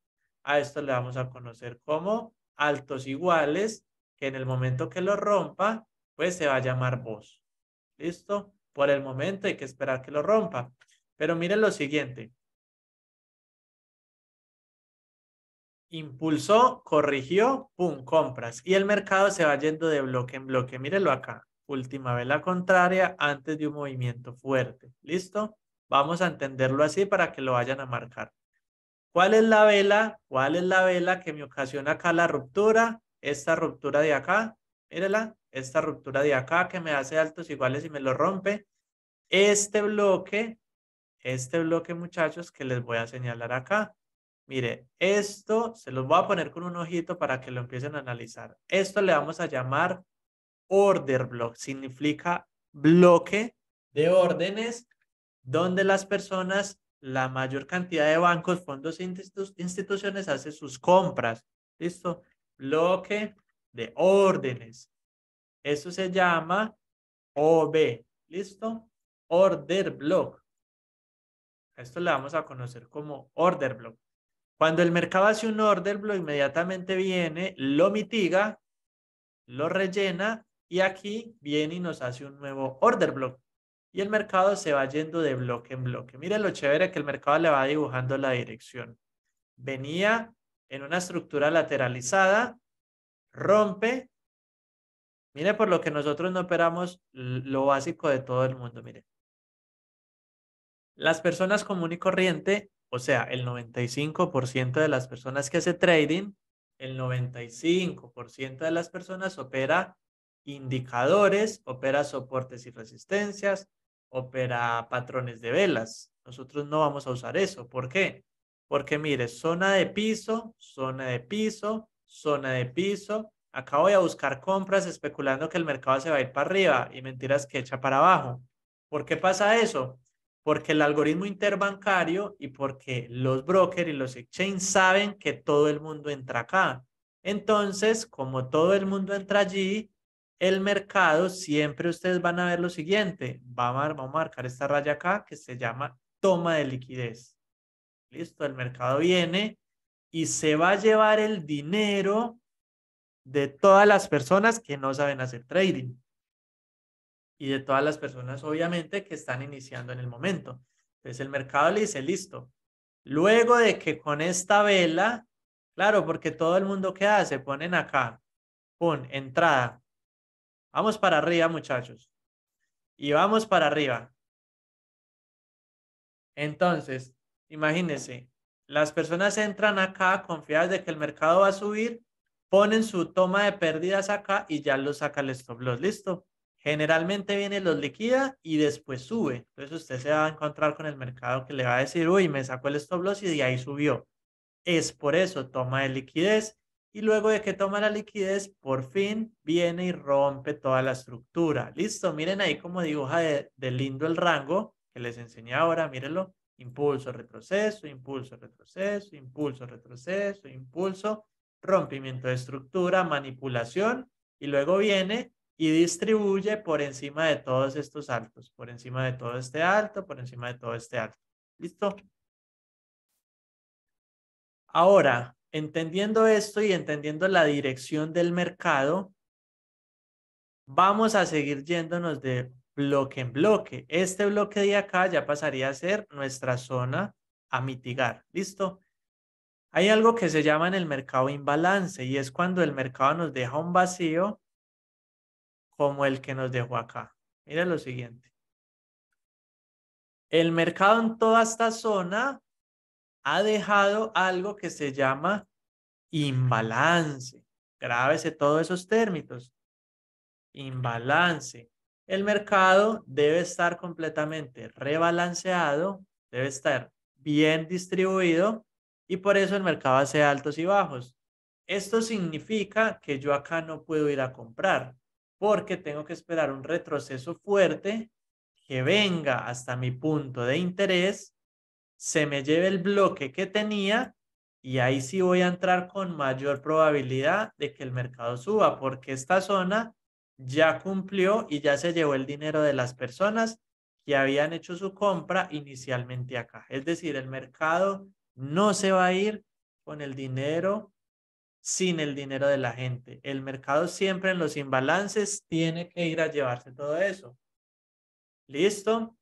Speaker 2: a esto le vamos a conocer como altos iguales, que en el momento que lo rompa, pues se va a llamar voz. ¿Listo? Por el momento hay que esperar que lo rompa. Pero miren lo siguiente. impulsó, corrigió, pum, compras. Y el mercado se va yendo de bloque en bloque. Mírenlo acá. Última vela contraria antes de un movimiento fuerte. ¿Listo? Vamos a entenderlo así para que lo vayan a marcar. ¿Cuál es la vela? ¿Cuál es la vela que me ocasiona acá la ruptura? Esta ruptura de acá, mírela, esta ruptura de acá que me hace altos iguales y me lo rompe. Este bloque, este bloque muchachos que les voy a señalar acá, Mire, esto se los voy a poner con un ojito para que lo empiecen a analizar. Esto le vamos a llamar order block. Significa bloque de órdenes donde las personas, la mayor cantidad de bancos, fondos e instituciones hacen sus compras. ¿Listo? Bloque de órdenes. Eso se llama OB. ¿Listo? Order block. Esto le vamos a conocer como order block. Cuando el mercado hace un order block, inmediatamente viene, lo mitiga, lo rellena y aquí viene y nos hace un nuevo order block. Y el mercado se va yendo de bloque en bloque. Mire, lo chévere que el mercado le va dibujando la dirección. Venía en una estructura lateralizada, rompe. Mire por lo que nosotros no operamos lo básico de todo el mundo, mire. Las personas común y corriente o sea, el 95% de las personas que hace trading, el 95% de las personas opera indicadores, opera soportes y resistencias, opera patrones de velas. Nosotros no vamos a usar eso. ¿Por qué? Porque mire, zona de piso, zona de piso, zona de piso. Acá voy a buscar compras especulando que el mercado se va a ir para arriba y mentiras que echa para abajo. ¿Por qué pasa eso? porque el algoritmo interbancario y porque los brokers y los exchanges saben que todo el mundo entra acá. Entonces, como todo el mundo entra allí, el mercado siempre ustedes van a ver lo siguiente. Vamos a, marcar esta raya acá que se llama toma de liquidez. Listo, el mercado viene y se va a llevar el dinero de todas las personas que no saben hacer trading y de todas las personas, obviamente, que están iniciando en el momento. Entonces el mercado le dice, listo, luego de que con esta vela, claro, porque todo el mundo queda, hace, ponen acá, pon entrada, vamos para arriba, muchachos, y vamos para arriba. Entonces, imagínense, las personas entran acá confiadas de que el mercado va a subir, ponen su toma de pérdidas acá y ya lo saca el stop loss, listo. Generalmente viene, los liquida y después sube. Entonces usted se va a encontrar con el mercado que le va a decir, uy, me sacó el stop loss y de ahí subió. Es por eso, toma de liquidez y luego de que toma la liquidez, por fin viene y rompe toda la estructura. Listo, miren ahí como dibuja de lindo el rango que les enseñé ahora, mírenlo. Impulso, retroceso, impulso, retroceso, impulso, retroceso, impulso, rompimiento de estructura, manipulación y luego viene y distribuye por encima de todos estos altos, por encima de todo este alto, por encima de todo este alto. ¿Listo? Ahora, entendiendo esto y entendiendo la dirección del mercado, vamos a seguir yéndonos de bloque en bloque. Este bloque de acá ya pasaría a ser nuestra zona a mitigar. ¿Listo? Hay algo que se llama en el mercado imbalance y es cuando el mercado nos deja un vacío como el que nos dejó acá. Mira lo siguiente. El mercado en toda esta zona ha dejado algo que se llama imbalance. Grábese todos esos términos. Imbalance. El mercado debe estar completamente rebalanceado, debe estar bien distribuido y por eso el mercado hace altos y bajos. Esto significa que yo acá no puedo ir a comprar porque tengo que esperar un retroceso fuerte que venga hasta mi punto de interés, se me lleve el bloque que tenía y ahí sí voy a entrar con mayor probabilidad de que el mercado suba, porque esta zona ya cumplió y ya se llevó el dinero de las personas que habían hecho su compra inicialmente acá. Es decir, el mercado no se va a ir con el dinero sin el dinero de la gente. El mercado siempre en los imbalances tiene que ir a llevarse todo eso. ¿Listo?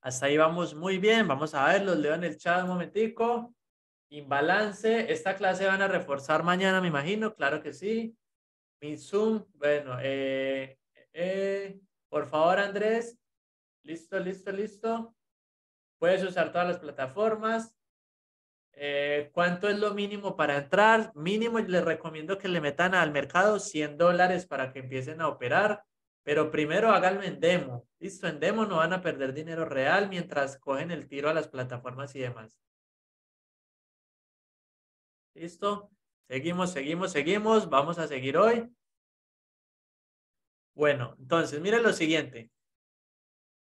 Speaker 2: Hasta ahí vamos muy bien. Vamos a ver, los leo en el chat un momentico. Imbalance. Esta clase van a reforzar mañana, me imagino. Claro que sí. Mi Zoom. Bueno, eh, eh, por favor, Andrés. Listo, listo, listo. Puedes usar todas las plataformas. Eh, ¿Cuánto es lo mínimo para entrar? Mínimo les recomiendo que le metan al mercado 100 dólares para que empiecen a operar, pero primero háganlo en demo. Listo, en demo no van a perder dinero real mientras cogen el tiro a las plataformas y demás. Listo, seguimos, seguimos, seguimos. Vamos a seguir hoy. Bueno, entonces, miren lo siguiente.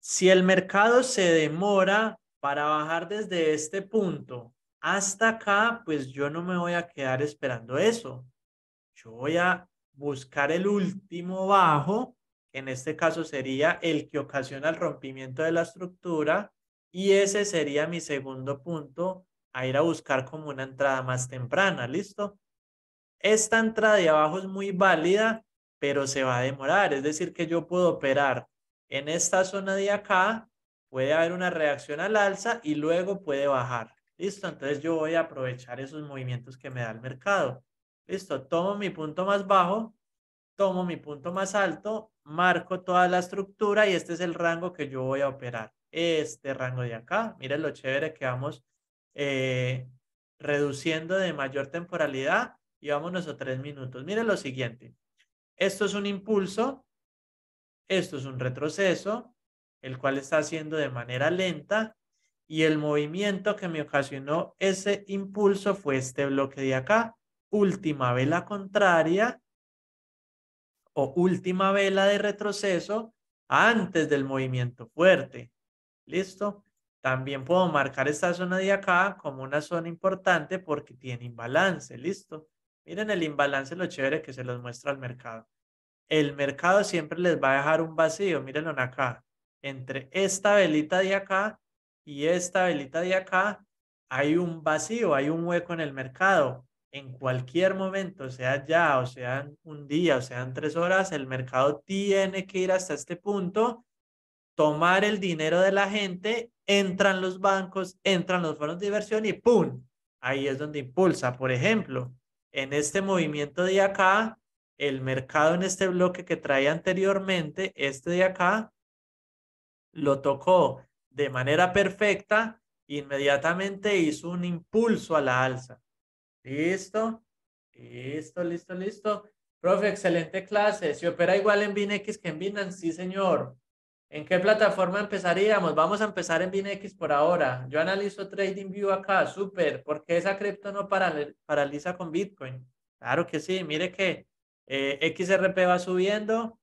Speaker 2: Si el mercado se demora para bajar desde este punto hasta acá, pues yo no me voy a quedar esperando eso. Yo voy a buscar el último bajo, que en este caso sería el que ocasiona el rompimiento de la estructura, y ese sería mi segundo punto a ir a buscar como una entrada más temprana, ¿listo? Esta entrada de abajo es muy válida, pero se va a demorar, es decir, que yo puedo operar en esta zona de acá, puede haber una reacción al alza y luego puede bajar. Listo, entonces yo voy a aprovechar esos movimientos que me da el mercado. Listo, tomo mi punto más bajo, tomo mi punto más alto, marco toda la estructura y este es el rango que yo voy a operar. Este rango de acá, miren lo chévere que vamos eh, reduciendo de mayor temporalidad y vámonos a tres minutos. Miren lo siguiente, esto es un impulso, esto es un retroceso, el cual está haciendo de manera lenta y el movimiento que me ocasionó ese impulso fue este bloque de acá. Última vela contraria o última vela de retroceso antes del movimiento fuerte. ¿Listo? También puedo marcar esta zona de acá como una zona importante porque tiene imbalance. ¿Listo? Miren el imbalance, lo chévere que se los muestra al mercado. El mercado siempre les va a dejar un vacío. Mírenlo acá. Entre esta velita de acá y esta velita de acá, hay un vacío, hay un hueco en el mercado. En cualquier momento, sea ya, o sea un día, o sean tres horas, el mercado tiene que ir hasta este punto, tomar el dinero de la gente, entran los bancos, entran los fondos de inversión y ¡pum! Ahí es donde impulsa. Por ejemplo, en este movimiento de acá, el mercado en este bloque que traía anteriormente, este de acá, lo tocó de manera perfecta, inmediatamente hizo un impulso a la alza. ¿Listo? Listo, listo, listo. Profe, excelente clase. ¿Se opera igual en BinX que en Binance? Sí, señor. ¿En qué plataforma empezaríamos? Vamos a empezar en BinX por ahora. Yo analizo TradingView acá, súper. ¿Por qué esa cripto no paraliza con Bitcoin? Claro que sí, mire que eh, XRP va subiendo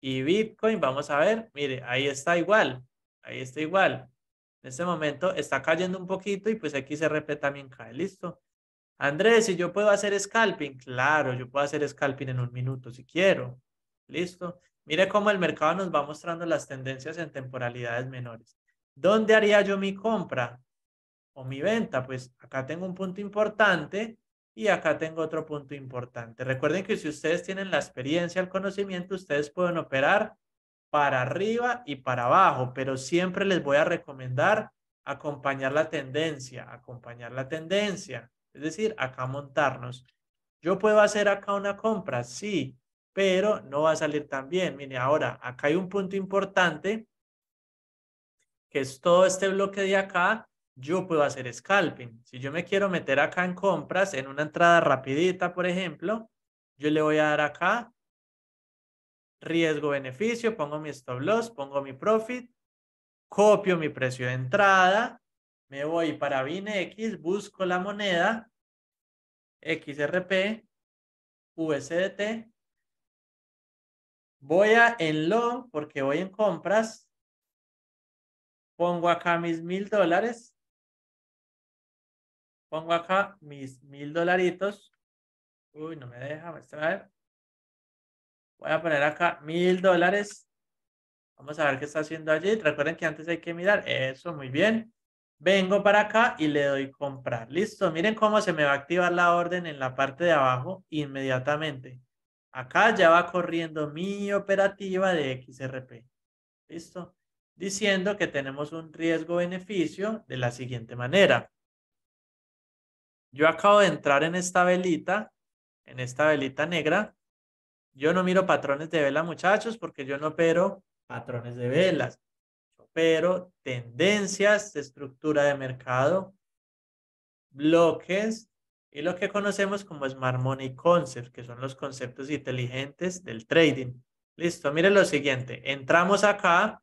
Speaker 2: y Bitcoin, vamos a ver, mire, ahí está igual. Ahí está igual. En este momento está cayendo un poquito y pues aquí se XRP también cae. Listo. Andrés, si yo puedo hacer scalping, claro, yo puedo hacer scalping en un minuto si quiero. Listo. Mire cómo el mercado nos va mostrando las tendencias en temporalidades menores. ¿Dónde haría yo mi compra o mi venta? Pues acá tengo un punto importante y acá tengo otro punto importante. Recuerden que si ustedes tienen la experiencia, el conocimiento, ustedes pueden operar para arriba y para abajo, pero siempre les voy a recomendar acompañar la tendencia, acompañar la tendencia, es decir, acá montarnos. Yo puedo hacer acá una compra, sí, pero no va a salir tan bien. Mire, ahora, acá hay un punto importante, que es todo este bloque de acá, yo puedo hacer scalping. Si yo me quiero meter acá en compras, en una entrada rapidita, por ejemplo, yo le voy a dar acá riesgo-beneficio, pongo mi stop loss, pongo mi profit, copio mi precio de entrada, me voy para BinX, busco la moneda, XRP, USDT, voy a en long porque voy en compras,
Speaker 1: pongo acá mis mil dólares, pongo acá mis mil dolaritos, uy, no me deja, a
Speaker 2: Voy a poner acá mil dólares. Vamos a ver qué está haciendo allí. Recuerden que antes hay que mirar. Eso, muy bien. Vengo para acá y le doy comprar. Listo. Miren cómo se me va a activar la orden en la parte de abajo inmediatamente. Acá ya va corriendo mi operativa de XRP. Listo. Diciendo que tenemos un riesgo-beneficio de la siguiente manera. Yo acabo de entrar en esta velita, en esta velita negra, yo no miro patrones de vela, muchachos, porque yo no opero patrones de velas. Yo opero tendencias, de estructura de mercado, bloques y lo que conocemos como Smart Money Concept que son los conceptos inteligentes del trading. Listo, mire lo siguiente. Entramos acá,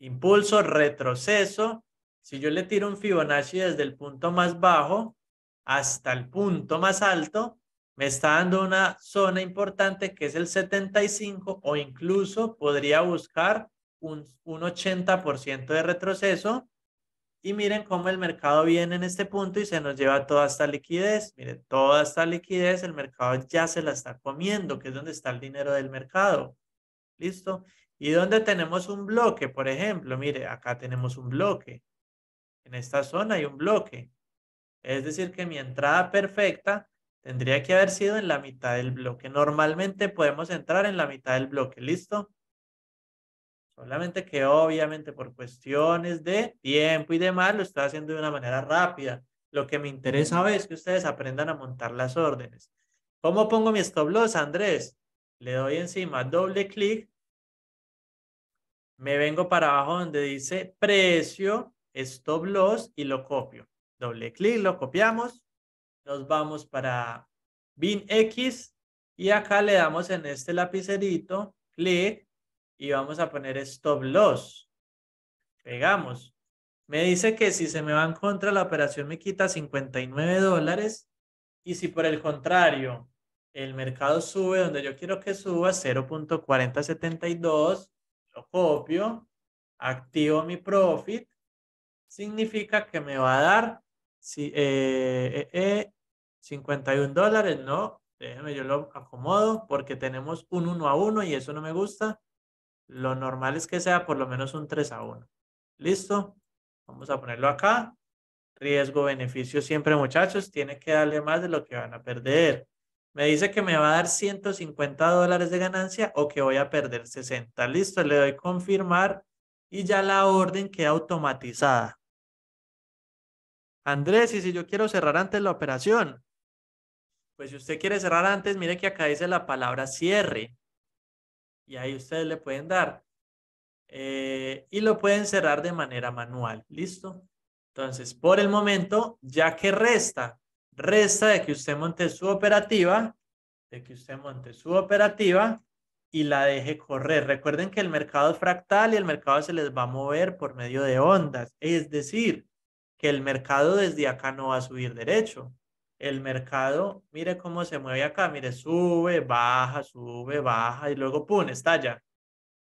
Speaker 2: impulso, retroceso. Si yo le tiro un Fibonacci desde el punto más bajo hasta el punto más alto, me está dando una zona importante que es el 75 o incluso podría buscar un, 80% de retroceso. Y miren cómo el mercado viene en este punto y se nos lleva toda esta liquidez. Miren, toda esta liquidez el mercado ya se la está comiendo, que es donde está el dinero del mercado. ¿Listo? Y donde tenemos un bloque, por ejemplo, mire, acá tenemos un bloque. En esta zona hay un bloque. Es decir, que mi entrada perfecta Tendría que haber sido en la mitad del bloque. Normalmente podemos entrar en la mitad del bloque, ¿listo? Solamente que obviamente por cuestiones de tiempo y demás lo estoy haciendo de una manera rápida. Lo que me interesa es que ustedes aprendan a montar las órdenes. ¿Cómo pongo mi stop loss, Andrés? Le doy encima doble clic. Me vengo para abajo donde dice precio, stop loss y lo copio. Doble clic, lo copiamos nos vamos para bin X y acá le damos en este lapicerito, clic y vamos a poner stop loss. Pegamos. Me dice que si se me va en contra la operación me quita 59 dólares y si por el contrario el mercado sube donde yo quiero que suba 0.4072, lo copio, activo mi profit, significa que me va a dar si, eh, eh, eh 51 dólares, no, déjeme, yo lo acomodo porque tenemos un 1 a 1 y eso no me gusta. Lo normal es que sea por lo menos un 3 a 1. ¿Listo? Vamos a ponerlo acá. Riesgo-beneficio siempre, muchachos. Tiene que darle más de lo que van a perder. Me dice que me va a dar 150 dólares de ganancia o que voy a perder 60. Listo, le doy confirmar y ya la orden queda automatizada. Andrés, ¿y si yo quiero cerrar antes la operación? Pues si usted quiere cerrar antes, mire que acá dice la palabra cierre. Y ahí ustedes le pueden dar. Eh, y lo pueden cerrar de manera manual. ¿Listo? Entonces, por el momento, ya que resta, resta de que usted monte su operativa, de que usted monte su operativa y la deje correr. Recuerden que el mercado es fractal y el mercado se les va a mover por medio de ondas. Es decir, que el mercado desde acá no va a subir derecho el mercado, mire cómo se mueve acá, mire, sube, baja, sube, baja y luego, ¡pum!, estalla,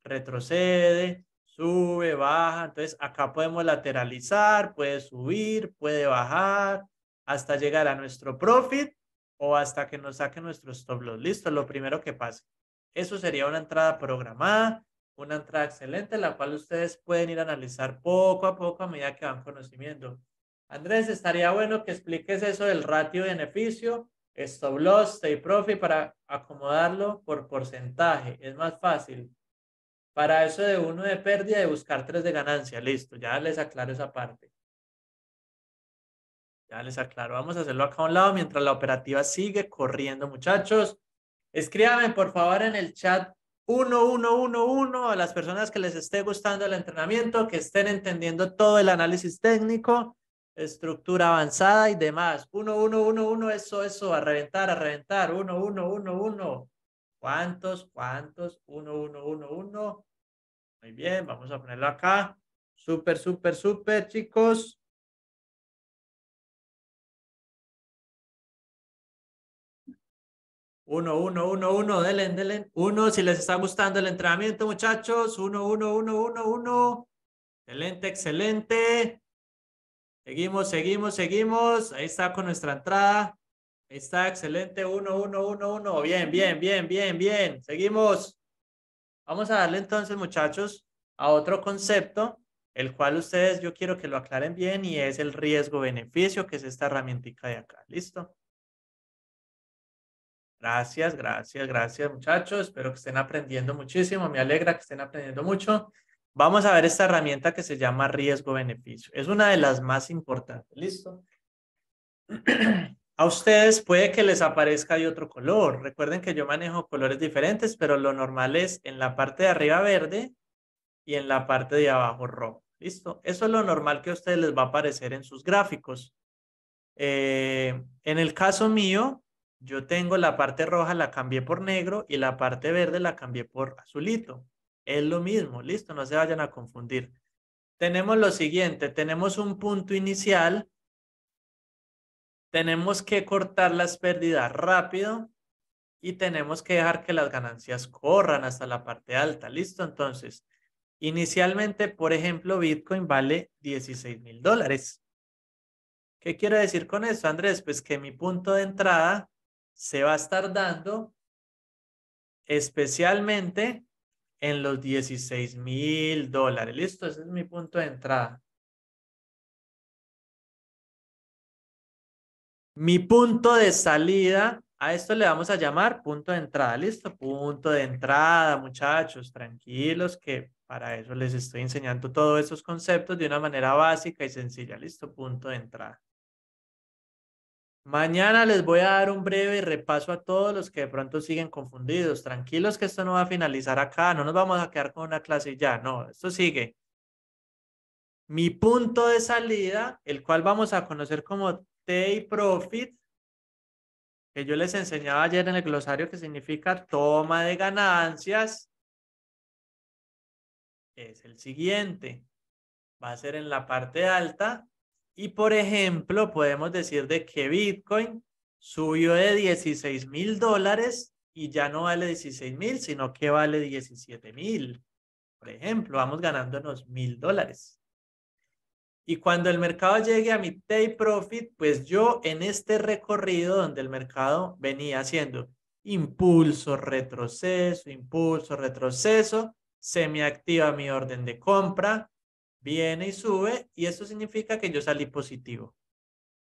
Speaker 2: retrocede, sube, baja. Entonces, acá podemos lateralizar, puede subir, puede bajar, hasta llegar a nuestro profit o hasta que nos saque nuestro stop Listo, lo primero que pase. Eso sería una entrada programada, una entrada excelente, la cual ustedes pueden ir a analizar poco a poco a medida que van conocimiento. Andrés, estaría bueno que expliques eso del ratio beneficio, stop loss, stay profit, para acomodarlo por porcentaje. Es más fácil. Para eso de uno de pérdida, de buscar tres de ganancia. Listo, ya les aclaro esa parte. Ya les aclaro. Vamos a hacerlo acá a un lado mientras la operativa sigue corriendo, muchachos. Escríbanme, por favor, en el chat 1111 a las personas que les esté gustando el entrenamiento, que estén entendiendo todo el análisis técnico. Estructura avanzada y demás. 1, 1, 1, 1, eso, eso, a reventar, a reventar. 1, 1, 1, 1. ¿Cuántos? ¿Cuántos? 1, 1, 1, 1. Muy bien, vamos a ponerlo acá. Súper, súper, súper, chicos. 1, 1, 1, 1, delen, delen. 1, si les está gustando el entrenamiento, muchachos. 1, 1, 1, 1, 1. Excelente, excelente. Seguimos, seguimos, seguimos. Ahí está con nuestra entrada. Ahí está, excelente. Uno, uno, uno, uno. Bien, bien, bien, bien, bien. Seguimos. Vamos a darle entonces, muchachos, a otro concepto, el cual ustedes yo quiero que lo aclaren bien y es el riesgo-beneficio, que es esta herramientica de acá. ¿Listo? Gracias, gracias, gracias, muchachos. Espero que estén aprendiendo muchísimo. Me alegra que estén aprendiendo mucho. Vamos a ver esta herramienta que se llama riesgo-beneficio. Es una de las más importantes. ¿Listo? A ustedes puede que les aparezca de otro color. Recuerden que yo manejo colores diferentes, pero lo normal es en la parte de arriba verde y en la parte de abajo rojo. ¿Listo? Eso es lo normal que a ustedes les va a aparecer en sus gráficos. Eh, en el caso mío, yo tengo la parte roja la cambié por negro y la parte verde la cambié por azulito. Es lo mismo, listo, no se vayan a confundir. Tenemos lo siguiente, tenemos un punto inicial, tenemos que cortar las pérdidas rápido y tenemos que dejar que las ganancias corran hasta la parte alta, listo. Entonces, inicialmente, por ejemplo, Bitcoin vale 16 mil dólares. ¿Qué quiero decir con eso, Andrés? Pues que mi punto de entrada se va a estar dando especialmente en los 16 mil dólares. Listo, ese es mi punto de entrada. Mi punto de salida, a esto le vamos a llamar punto de entrada. Listo, punto de entrada, muchachos, tranquilos, que para eso les estoy enseñando todos esos conceptos de una manera básica y sencilla. Listo, punto de entrada. Mañana les voy a dar un breve repaso a todos los que de pronto siguen confundidos. Tranquilos que esto no va a finalizar acá, no nos vamos a quedar con una clase ya, no, esto sigue. Mi punto de salida, el cual vamos a conocer como take profit, que yo les enseñaba ayer en el glosario que significa toma de ganancias, es el siguiente. Va a ser en la parte alta y por ejemplo, podemos decir de que Bitcoin subió de 16 mil dólares y ya no vale 16 mil, sino que vale 17 mil. Por ejemplo, vamos ganándonos mil dólares. Y cuando el mercado llegue a mi take profit, pues yo en este recorrido donde el mercado venía haciendo impulso, retroceso, impulso, retroceso, se me activa mi orden de compra, viene y sube y eso significa que yo salí positivo.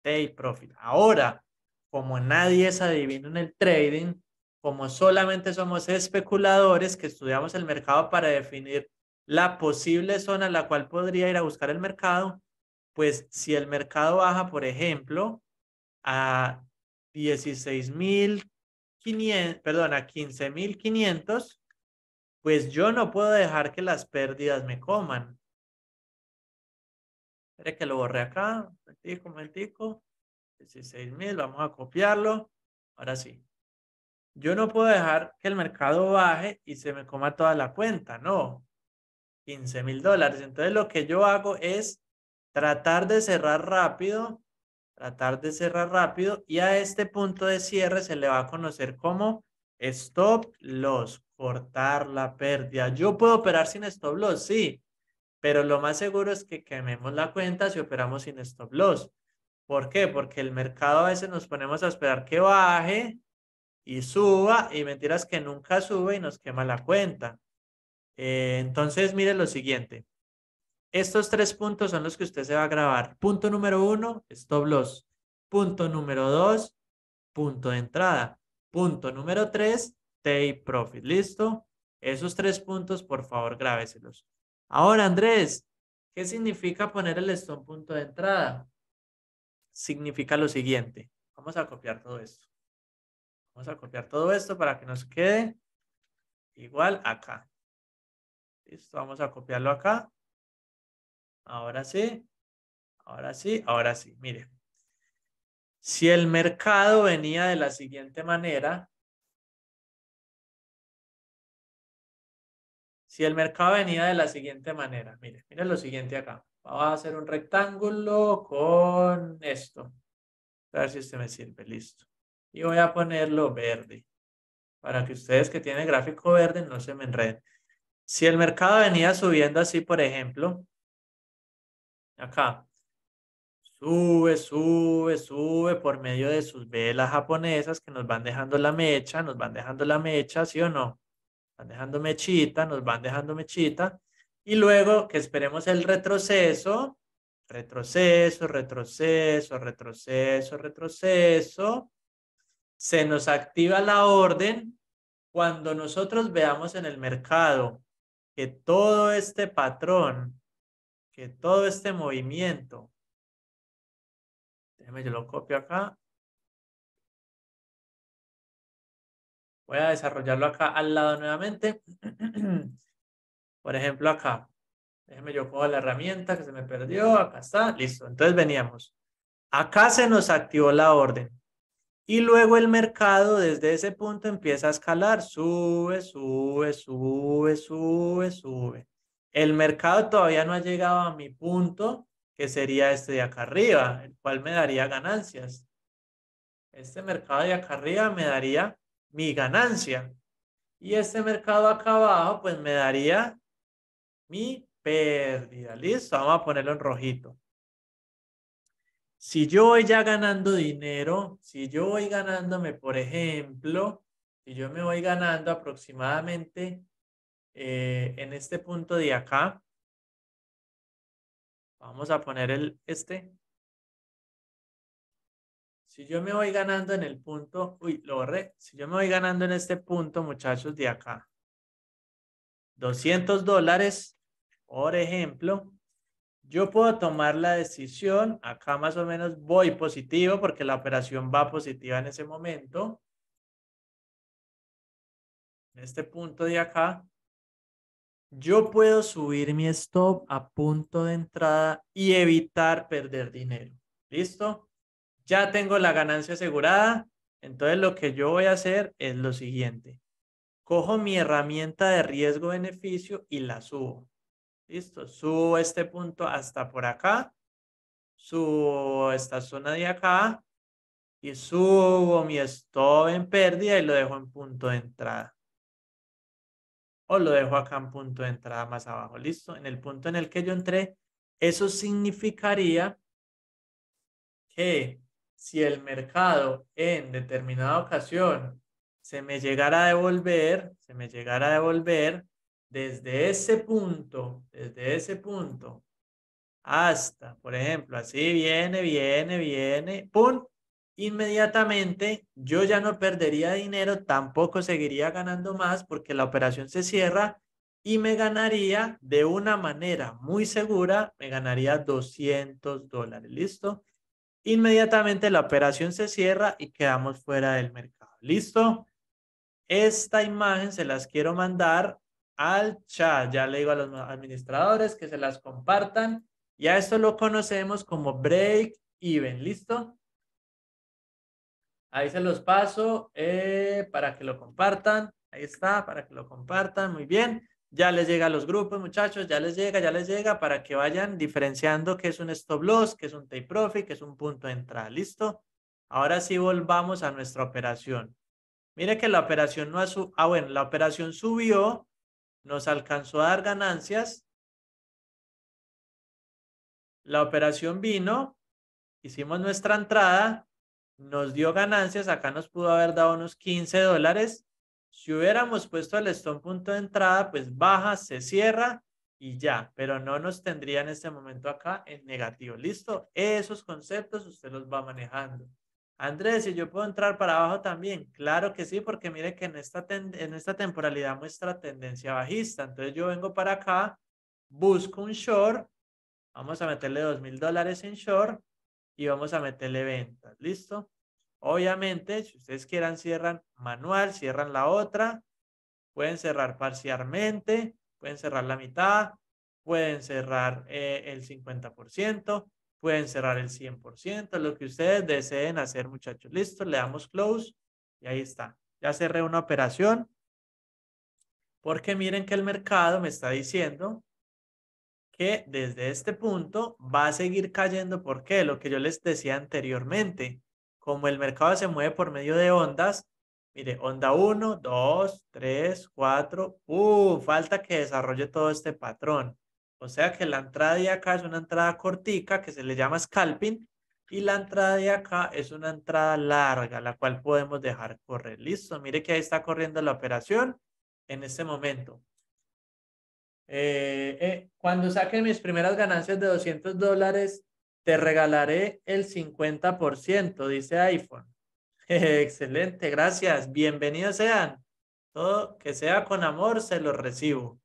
Speaker 2: Take profit. Ahora, como nadie es adivino en el trading, como solamente somos especuladores que estudiamos el mercado para definir la posible zona a la cual podría ir a buscar el mercado, pues si el mercado baja, por ejemplo, a 16.500, perdón, a 15.500, pues yo no puedo dejar que las pérdidas me coman. Espera que lo borré acá. Un momentico, un momentico. 16.000, vamos a copiarlo. Ahora sí. Yo no puedo dejar que el mercado baje y se me coma toda la cuenta, no. 15 mil dólares. Entonces lo que yo hago es tratar de cerrar rápido, tratar de cerrar rápido y a este punto de cierre se le va a conocer como stop loss, cortar la pérdida. Yo puedo operar sin stop loss, sí, pero lo más seguro es que quememos la cuenta si operamos sin stop loss. ¿Por qué? Porque el mercado a veces nos ponemos a esperar que baje y suba y mentiras que nunca sube y nos quema la cuenta. Eh, entonces, mire lo siguiente. Estos tres puntos son los que usted se va a grabar. Punto número uno, stop loss. Punto número dos, punto de entrada. Punto número tres, take profit. ¿Listo? Esos tres puntos, por favor, grábeselos. Ahora, Andrés, ¿qué significa poner el stone punto de entrada? Significa lo siguiente. Vamos a copiar todo esto. Vamos a copiar todo esto para que nos quede igual acá. Listo, vamos a copiarlo acá. Ahora sí, ahora sí, ahora sí. Mire, si el mercado venía de la siguiente manera,
Speaker 1: Si el mercado venía de
Speaker 2: la siguiente manera, mire, mire lo siguiente acá. Vamos a hacer un rectángulo con esto. A ver si usted me sirve, listo. Y voy a ponerlo verde, para que ustedes que tienen gráfico verde no se me enreden. Si el mercado venía subiendo así, por ejemplo, acá, sube, sube, sube por medio de sus velas japonesas que nos van dejando la mecha, nos van dejando la mecha, ¿sí o no? van dejando mechita, nos van dejando mechita, y luego que esperemos el retroceso, retroceso, retroceso, retroceso, retroceso, se nos activa la orden cuando nosotros veamos en el mercado que todo este patrón, que todo este movimiento,
Speaker 1: déjeme yo lo copio acá,
Speaker 2: Voy a desarrollarlo acá al lado nuevamente. Por ejemplo, acá. Déjeme yo cojo la herramienta que se me perdió. Acá está. Listo. Entonces veníamos. Acá se nos activó la orden. Y luego el mercado desde ese punto empieza a escalar. Sube, sube, sube, sube, sube. El mercado todavía no ha llegado a mi punto, que sería este de acá arriba, el cual me daría ganancias. Este mercado de acá arriba me daría mi ganancia. Y este mercado acá abajo, pues me daría mi pérdida. Listo, vamos a ponerlo en rojito. Si yo voy ya ganando dinero, si yo voy ganándome, por ejemplo, si yo me voy ganando aproximadamente eh, en este punto de acá, vamos a poner el, este, si yo me voy ganando en el punto, uy, lo borré. Si yo me voy ganando en este punto, muchachos, de acá, 200 dólares, por ejemplo, yo puedo tomar la decisión, acá más o menos voy positivo porque la operación va positiva en ese momento. En este punto de acá, yo puedo subir mi stop a punto de entrada y evitar perder dinero. ¿Listo? ya tengo la ganancia asegurada, entonces lo que yo voy a hacer es lo siguiente. Cojo mi herramienta de riesgo-beneficio y la subo. Listo, subo este punto hasta por acá, subo esta zona de acá y subo mi stop en pérdida y lo dejo en punto de entrada. O lo dejo acá en punto de entrada más abajo, listo. En el punto en el que yo entré, eso significaría que si el mercado en determinada ocasión se me llegara a devolver, se me llegara a devolver desde ese punto, desde ese punto hasta, por ejemplo, así viene, viene, viene, ¡pum! Inmediatamente yo ya no perdería dinero, tampoco seguiría ganando más porque la operación se cierra y me ganaría de una manera muy segura, me ganaría 200 dólares, ¿listo? Inmediatamente la operación se cierra y quedamos fuera del mercado. ¿Listo? Esta imagen se las quiero mandar al chat. Ya le digo a los administradores que se las compartan. Ya esto lo conocemos como break even. ¿Listo? Ahí se los paso eh, para que lo compartan. Ahí está, para que lo compartan. Muy bien ya les llega a los grupos, muchachos, ya les llega, ya les llega, para que vayan diferenciando qué es un stop loss, qué es un take profit, qué es un punto de entrada, ¿listo? Ahora sí volvamos a nuestra operación. Mire que la operación no ha ah bueno, la operación subió, nos alcanzó a dar ganancias, la operación vino, hicimos nuestra entrada, nos dio ganancias, acá nos pudo haber dado unos 15 dólares, si hubiéramos puesto el stop punto de entrada, pues baja, se cierra y ya, pero no nos tendría en este momento acá en negativo. ¿Listo? Esos conceptos usted los va manejando. Andrés, ¿y yo puedo entrar para abajo también? Claro que sí, porque mire que en esta, en esta temporalidad muestra tendencia bajista. Entonces yo vengo para acá, busco un short, vamos a meterle dos mil dólares en short y vamos a meterle ventas. ¿Listo? Obviamente, si ustedes quieran, cierran manual, cierran la otra, pueden cerrar parcialmente, pueden cerrar la mitad, pueden cerrar eh, el 50%, pueden cerrar el 100%, lo que ustedes deseen hacer, muchachos. Listo, le damos close y ahí está. Ya cerré una operación porque miren que el mercado me está diciendo que desde este punto va a seguir cayendo. ¿Por qué? Lo que yo les decía anteriormente como el mercado se mueve por medio de ondas, mire, onda 1, 2, 3, 4, uh, falta que desarrolle todo este patrón. O sea que la entrada de acá es una entrada cortica que se le llama scalping y la entrada de acá es una entrada larga, la cual podemos dejar correr. Listo, mire que ahí está corriendo la operación en este momento. Eh, eh, cuando saquen mis primeras ganancias de 200 dólares, te regalaré el 50%, dice iPhone. Excelente, gracias. Bienvenidos sean. Todo que sea con amor, se lo recibo.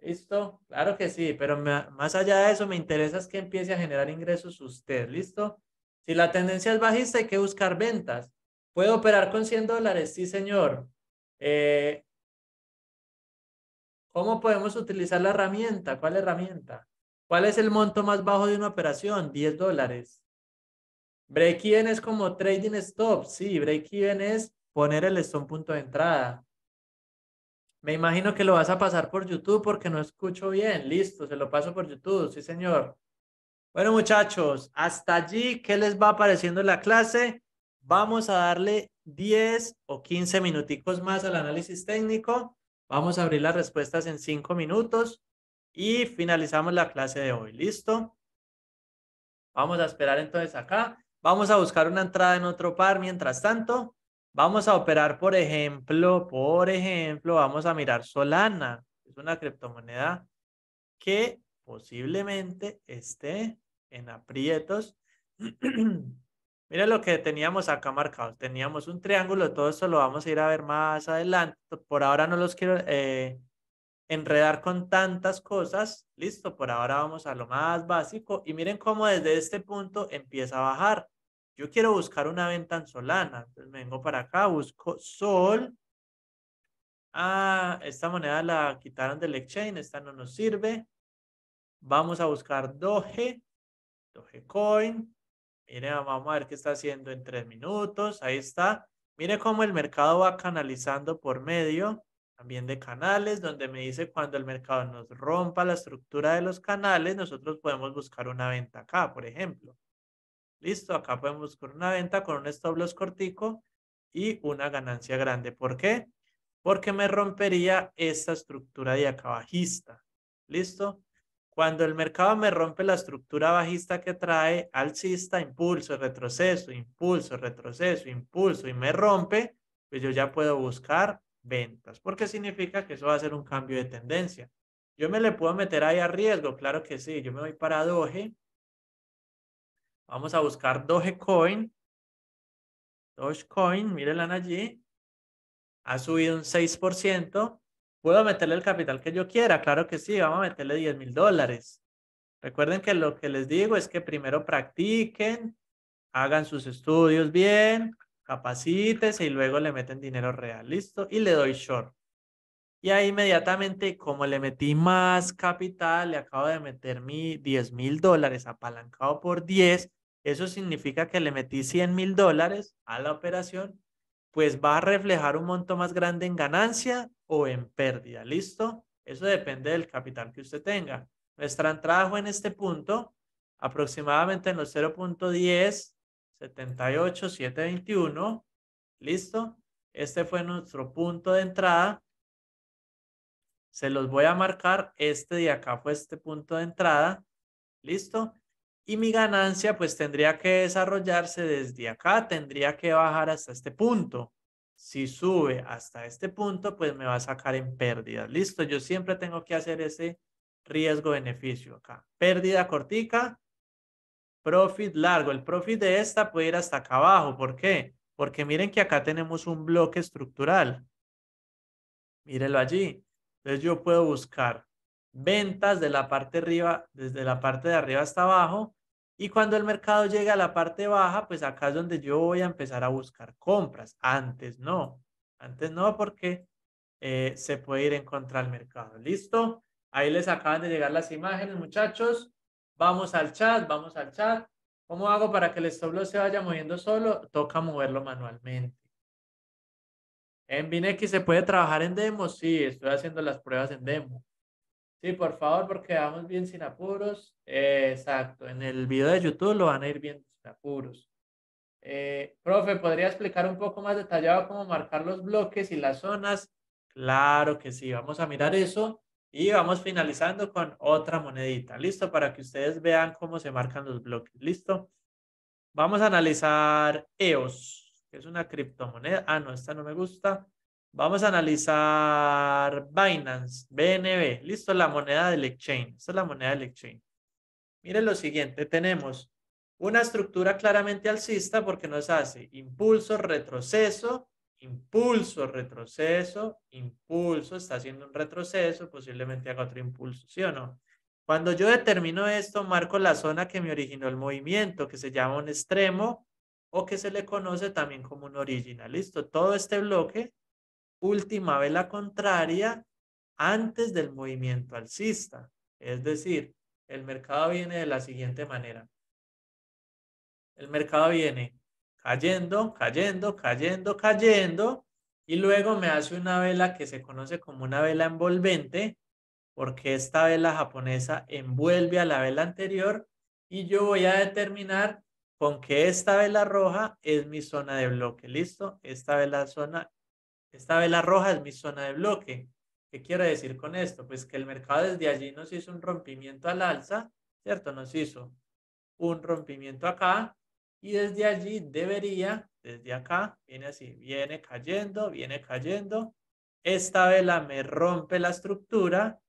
Speaker 2: ¿Listo? Claro que sí, pero más allá de eso, me interesa es que empiece a generar ingresos usted. ¿Listo? Si la tendencia es bajista, hay que buscar ventas. ¿Puedo operar con 100 dólares? Sí, señor. Eh, ¿Cómo podemos utilizar la herramienta? ¿Cuál herramienta? ¿Cuál es el monto más bajo de una operación? 10 dólares. Break-even es como trading stop. Sí, break-even es poner el stop punto de entrada. Me imagino que lo vas a pasar por YouTube porque no escucho bien. Listo, se lo paso por YouTube. Sí, señor. Bueno, muchachos, hasta allí, ¿qué les va apareciendo la clase? Vamos a darle 10 o 15 minuticos más al análisis técnico. Vamos a abrir las respuestas en 5 minutos. Y finalizamos la clase de hoy. ¿Listo? Vamos a esperar entonces acá. Vamos a buscar una entrada en otro par. Mientras tanto, vamos a operar, por ejemplo, por ejemplo, vamos a mirar Solana. Es una criptomoneda que posiblemente esté en aprietos. Mira lo que teníamos acá marcado. Teníamos un triángulo. Todo esto lo vamos a ir a ver más adelante. Por ahora no los quiero... Eh, enredar con tantas cosas. Listo, por ahora vamos a lo más básico y miren cómo desde este punto empieza a bajar. Yo quiero buscar una venta en Solana, entonces vengo para acá, busco Sol. Ah, esta moneda la quitaron del exchange, esta no nos sirve. Vamos a buscar Doge, Dogecoin. Miren, vamos a ver qué está haciendo en tres minutos. Ahí está. miren cómo el mercado va canalizando por medio también de canales, donde me dice cuando el mercado nos rompa la estructura de los canales, nosotros podemos buscar una venta acá, por ejemplo. Listo, acá podemos buscar una venta con un stop loss cortico y una ganancia grande. ¿Por qué? Porque me rompería esta estructura de acá bajista. ¿Listo? Cuando el mercado me rompe la estructura bajista que trae alcista, impulso, retroceso, impulso, retroceso, impulso y me rompe, pues yo ya puedo buscar ventas, porque significa que eso va a ser un cambio de tendencia. Yo me le puedo meter ahí a riesgo, claro que sí. Yo me voy para Doge. Vamos a buscar Dogecoin. Dogecoin, mírenla allí. Ha subido un 6%. ¿Puedo meterle el capital que yo quiera? Claro que sí, vamos a meterle 10 mil dólares. Recuerden que lo que les digo es que primero practiquen, hagan sus estudios bien, capacítese y luego le meten dinero real, listo, y le doy short. Y ahí inmediatamente, como le metí más capital, le acabo de meter mi 10 mil dólares apalancado por 10, eso significa que le metí 100 mil dólares a la operación, pues va a reflejar un monto más grande en ganancia o en pérdida, ¿listo? Eso depende del capital que usted tenga. Nuestra entrada fue en este punto, aproximadamente en los 0.10 78, 721. ¿Listo? Este fue nuestro punto de entrada. Se los voy a marcar. Este de acá fue este punto de entrada. ¿Listo? Y mi ganancia pues tendría que desarrollarse desde acá. Tendría que bajar hasta este punto. Si sube hasta este punto, pues me va a sacar en pérdida, ¿Listo? Yo siempre tengo que hacer ese riesgo-beneficio acá. Pérdida cortica, profit largo. El profit de esta puede ir hasta acá abajo. ¿Por qué? Porque miren que acá tenemos un bloque estructural. Mírenlo allí. Entonces yo puedo buscar ventas de la parte arriba, desde la parte de arriba hasta abajo. Y cuando el mercado llega a la parte baja, pues acá es donde yo voy a empezar a buscar compras. Antes no. Antes no porque eh, se puede ir en contra del mercado. ¿Listo? Ahí les acaban de llegar las imágenes, muchachos. Vamos al chat, vamos al chat. ¿Cómo hago para que el stop se vaya moviendo solo? Toca moverlo manualmente. En Binex se puede trabajar en demo, sí, estoy haciendo las pruebas en demo. Sí, por favor, porque vamos bien sin apuros. exacto, en el video de YouTube lo van a ir viendo sin apuros. Eh, profe, ¿podría explicar un poco más detallado cómo marcar los bloques y las zonas? Claro que sí, vamos a mirar eso. Y vamos finalizando con otra monedita, ¿listo? Para que ustedes vean cómo se marcan los bloques, ¿listo? Vamos a analizar EOS, que es una criptomoneda. Ah, no, esta no me gusta. Vamos a analizar Binance, BNB, ¿listo? La moneda del exchange, esta es la moneda del exchange. Miren lo siguiente, tenemos una estructura claramente alcista porque nos hace impulso, retroceso, impulso, retroceso, impulso, está haciendo un retroceso, posiblemente haga otro impulso, ¿sí o no? Cuando yo determino esto, marco la zona que me originó el movimiento, que se llama un extremo o que se le conoce también como un original. Listo, todo este bloque, última vela contraria antes del movimiento alcista. Es decir, el mercado viene de la siguiente manera. El mercado viene cayendo, cayendo, cayendo, cayendo, y luego me hace una vela que se conoce como una vela envolvente, porque esta vela japonesa envuelve a la vela anterior, y yo voy a determinar con que esta vela roja es mi zona de bloque, ¿listo? Esta vela, zona, esta vela roja es mi zona de bloque. ¿Qué quiero decir con esto? Pues que el mercado desde allí nos hizo un rompimiento al alza, ¿cierto? Nos hizo un rompimiento acá, y desde allí debería, desde acá, viene así, viene cayendo, viene cayendo. Esta vela me rompe la estructura,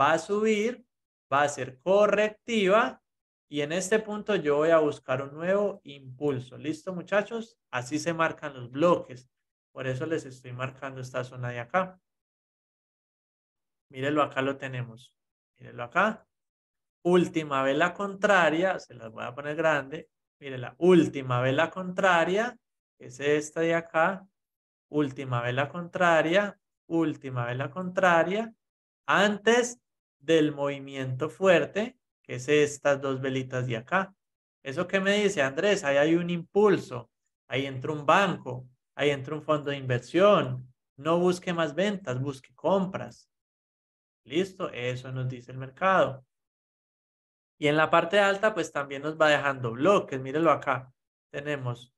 Speaker 2: va a subir, va a ser correctiva y en este punto yo voy a buscar un nuevo impulso. ¿Listo, muchachos? Así se marcan los bloques. Por eso les estoy marcando esta zona de acá. Mírenlo, acá lo tenemos. Mírenlo acá. Última vela contraria, se las voy a poner grande. Mire, la última vela contraria, que es esta de acá, última vela contraria, última vela contraria, antes del movimiento fuerte, que es estas dos velitas de acá. ¿Eso que me dice, Andrés? Ahí hay un impulso, ahí entra un banco, ahí entra un fondo de inversión. No busque más ventas, busque compras. Listo, eso nos dice el mercado. Y en la parte alta, pues también nos va dejando bloques. Mírenlo acá. Tenemos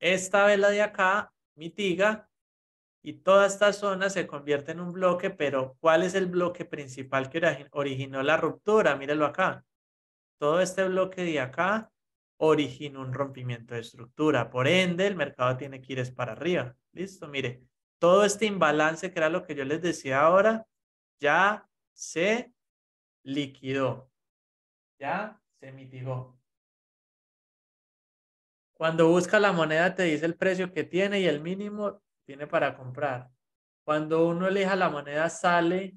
Speaker 2: esta vela de acá, mitiga, y toda esta zona se convierte en un bloque, pero ¿cuál es el bloque principal que originó la ruptura? Mírenlo acá. Todo este bloque de acá originó un rompimiento de estructura. Por ende, el mercado tiene que ir es para arriba. ¿Listo? Mire, todo este imbalance, que era lo que yo les decía ahora, ya se liquidó. Ya se mitigó. Cuando busca la moneda te dice el precio que tiene y el mínimo tiene para comprar. Cuando uno elija la moneda sale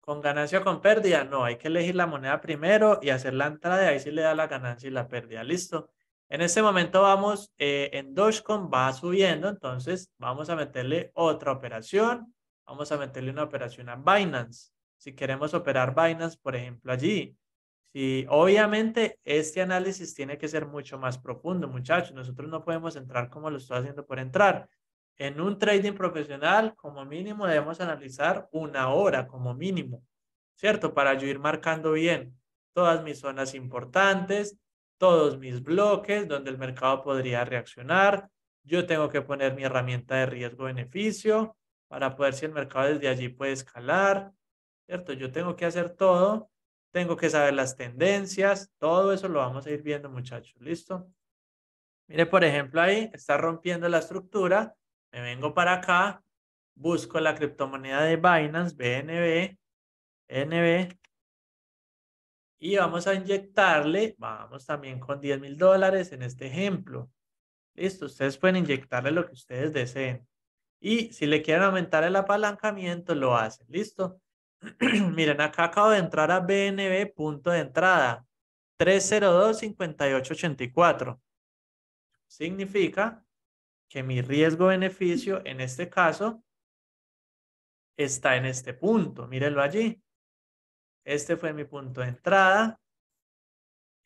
Speaker 2: con ganancia o con pérdida. No, hay que elegir la moneda primero y hacer la entrada y ahí sí le da la ganancia y la pérdida. Listo. En este momento vamos eh, en Dogecoin, va subiendo, entonces vamos a meterle otra operación. Vamos a meterle una operación a Binance si queremos operar vainas, por ejemplo, allí. Y obviamente este análisis tiene que ser mucho más profundo, muchachos. Nosotros no podemos entrar como lo estoy haciendo por entrar. En un trading profesional, como mínimo, debemos analizar una hora, como mínimo, ¿cierto? Para yo ir marcando bien todas mis zonas importantes, todos mis bloques donde el mercado podría reaccionar. Yo tengo que poner mi herramienta de riesgo-beneficio para poder si el mercado desde allí puede escalar. Yo tengo que hacer todo, tengo que saber las tendencias, todo eso lo vamos a ir viendo, muchachos, ¿listo? Mire, por ejemplo, ahí está rompiendo la estructura, me vengo para acá, busco la criptomoneda de Binance, BNB, NB, y vamos a inyectarle, vamos también con 10 mil dólares en este ejemplo. Listo, ustedes pueden inyectarle lo que ustedes deseen. Y si le quieren aumentar el apalancamiento, lo hacen. Listo. Miren, acá acabo de entrar a BNB punto de entrada. 302-5884. Significa que mi riesgo-beneficio en este caso está en este punto. Mírenlo allí. Este fue mi punto de entrada.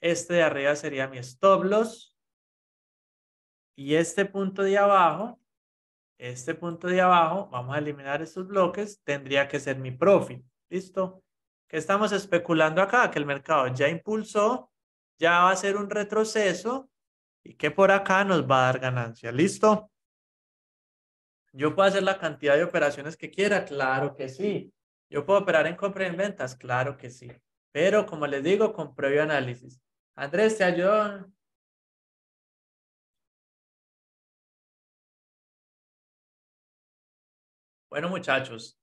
Speaker 2: Este de arriba sería mi stop loss. Y este punto de abajo este punto de abajo, vamos a eliminar estos bloques, tendría que ser mi profit. ¿Listo? ¿Qué estamos especulando acá? Que el mercado ya impulsó, ya va a ser un retroceso y que por acá nos va a dar ganancia. ¿Listo? ¿Yo puedo hacer la cantidad de operaciones que quiera? Claro que sí. ¿Yo puedo operar en compra y en ventas? Claro que sí. Pero como les digo, con previo análisis. Andrés, ¿te ayudó
Speaker 1: Bueno, muchachos,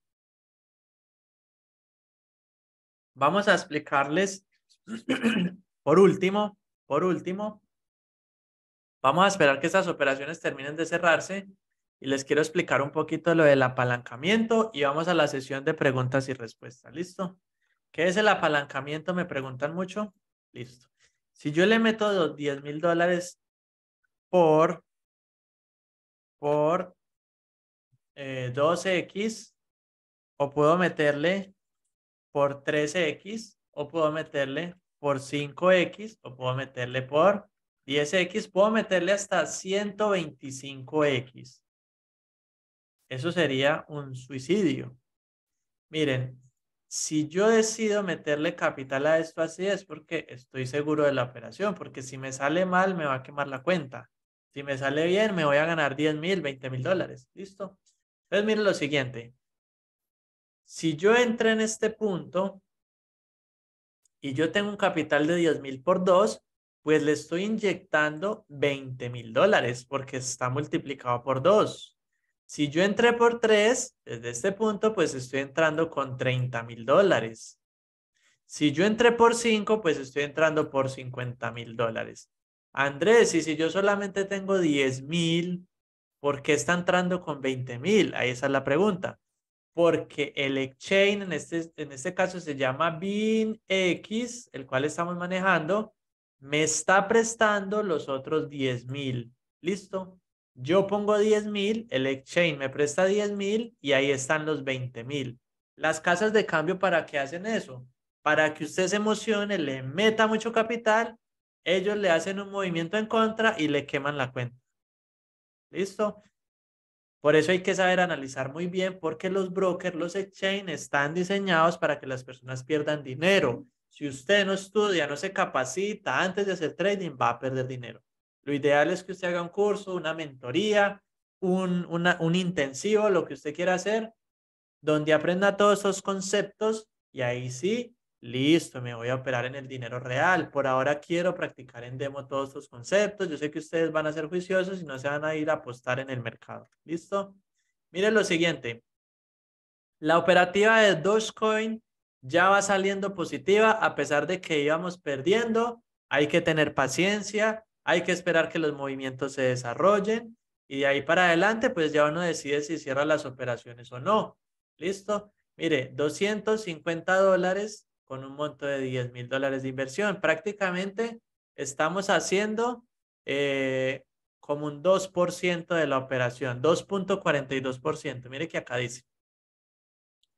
Speaker 1: vamos a explicarles
Speaker 2: por último, por último, vamos a esperar que estas operaciones terminen de cerrarse y les quiero explicar un poquito lo del apalancamiento y vamos a la sesión de preguntas y respuestas. ¿Listo? ¿Qué es el apalancamiento? Me preguntan mucho. Listo. Si yo le meto 10 mil dólares por, por 12x eh, o puedo meterle por 13x o puedo meterle por 5x o puedo meterle por 10x, puedo meterle hasta 125x. Eso sería un suicidio. Miren, si yo decido meterle capital a esto así es porque estoy seguro de la operación, porque si me sale mal me va a quemar la cuenta. Si me sale bien me voy a ganar 10 mil, 20 mil dólares. ¿Listo? Entonces, miren lo siguiente. Si yo entré en este punto y yo tengo un capital de 10 mil por 2, pues le estoy inyectando 20 mil dólares porque está multiplicado por 2. Si yo entré por 3, desde este punto, pues estoy entrando con 30 mil dólares. Si yo entré por 5, pues estoy entrando por 50 mil dólares. Andrés, y si yo solamente tengo 10 mil, ¿Por qué está entrando con 20 mil? Ahí esa es la pregunta. Porque el exchange, en este, en este caso se llama BinX, el cual estamos manejando, me está prestando los otros 10 mil. ¿Listo? Yo pongo 10 mil, el exchange me presta 10 mil y ahí están los 20 mil. Las casas de cambio, ¿para qué hacen eso? Para que usted se emocione, le meta mucho capital, ellos le hacen un movimiento en contra y le queman la cuenta. ¿Listo? Por eso hay que saber analizar muy bien porque los brokers, los exchange están diseñados para que las personas pierdan dinero. Si usted no estudia, no se capacita antes de hacer trading, va a perder dinero. Lo ideal es que usted haga un curso, una mentoría, un, un intensivo, lo que usted quiera hacer, donde aprenda todos esos conceptos y ahí sí Listo, me voy a operar en el dinero real. Por ahora quiero practicar en demo todos estos conceptos. Yo sé que ustedes van a ser juiciosos y no se van a ir a apostar en el mercado. ¿Listo? Miren lo siguiente. La operativa de Dogecoin ya va saliendo positiva a pesar de que íbamos perdiendo. Hay que tener paciencia, hay que esperar que los movimientos se desarrollen y de ahí para adelante pues ya uno decide si cierra las operaciones o no. ¿Listo? Mire, 250 dólares con un monto de 10 mil dólares de inversión. Prácticamente estamos haciendo eh, como un 2% de la operación, 2.42%. Mire que acá dice.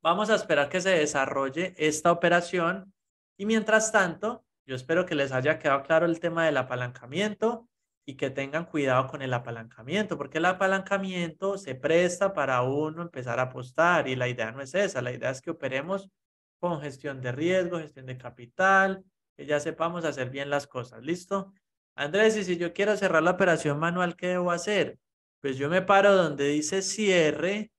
Speaker 2: Vamos a esperar que se desarrolle esta operación y mientras tanto, yo espero que les haya quedado claro el tema del apalancamiento y que tengan cuidado con el apalancamiento, porque el apalancamiento se presta para uno empezar a apostar y la idea no es esa, la idea es que operemos con gestión de riesgo, gestión de capital, que ya sepamos hacer bien las cosas. ¿Listo? Andrés, y si yo quiero cerrar la operación manual, ¿qué debo hacer? Pues yo me paro donde dice cierre,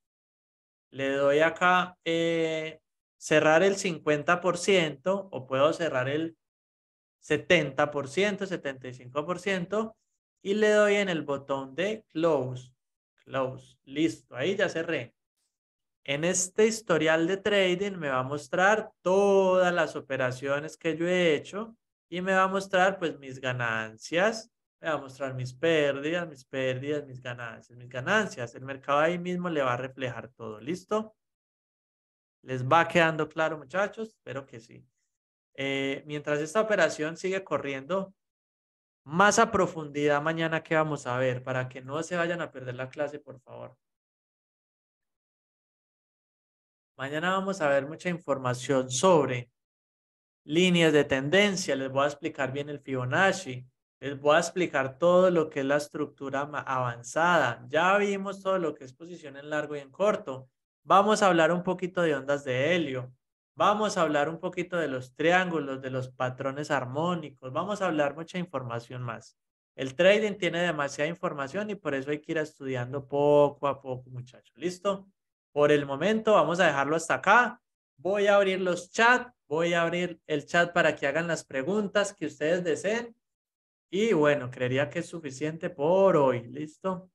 Speaker 2: le doy acá eh, cerrar el 50% o puedo cerrar el 70%, 75% y le doy en el botón de close. Close. Listo, ahí ya cerré. En este historial de trading me va a mostrar todas las operaciones que yo he hecho y me va a mostrar pues mis ganancias, me va a mostrar mis pérdidas, mis pérdidas, mis ganancias, mis ganancias. El mercado ahí mismo le va a reflejar todo, ¿listo? ¿Les va quedando claro muchachos? Espero que sí. Eh, mientras esta operación sigue corriendo, más a profundidad mañana que vamos a ver, para que no se vayan a perder la clase, por favor. Mañana vamos a ver mucha información sobre líneas de tendencia, les voy a explicar bien el Fibonacci, les voy a explicar todo lo que es la estructura avanzada. Ya vimos todo lo que es posición en largo y en corto. Vamos a hablar un poquito de ondas de helio. Vamos a hablar un poquito de los triángulos, de los patrones armónicos. Vamos a hablar mucha información más. El trading tiene demasiada información y por eso hay que ir estudiando poco a poco, muchachos. ¿Listo? Por el momento vamos a dejarlo hasta acá. Voy a abrir los chats, voy a abrir el chat para que hagan las preguntas que ustedes deseen. Y bueno, creería que es suficiente por hoy. ¿Listo?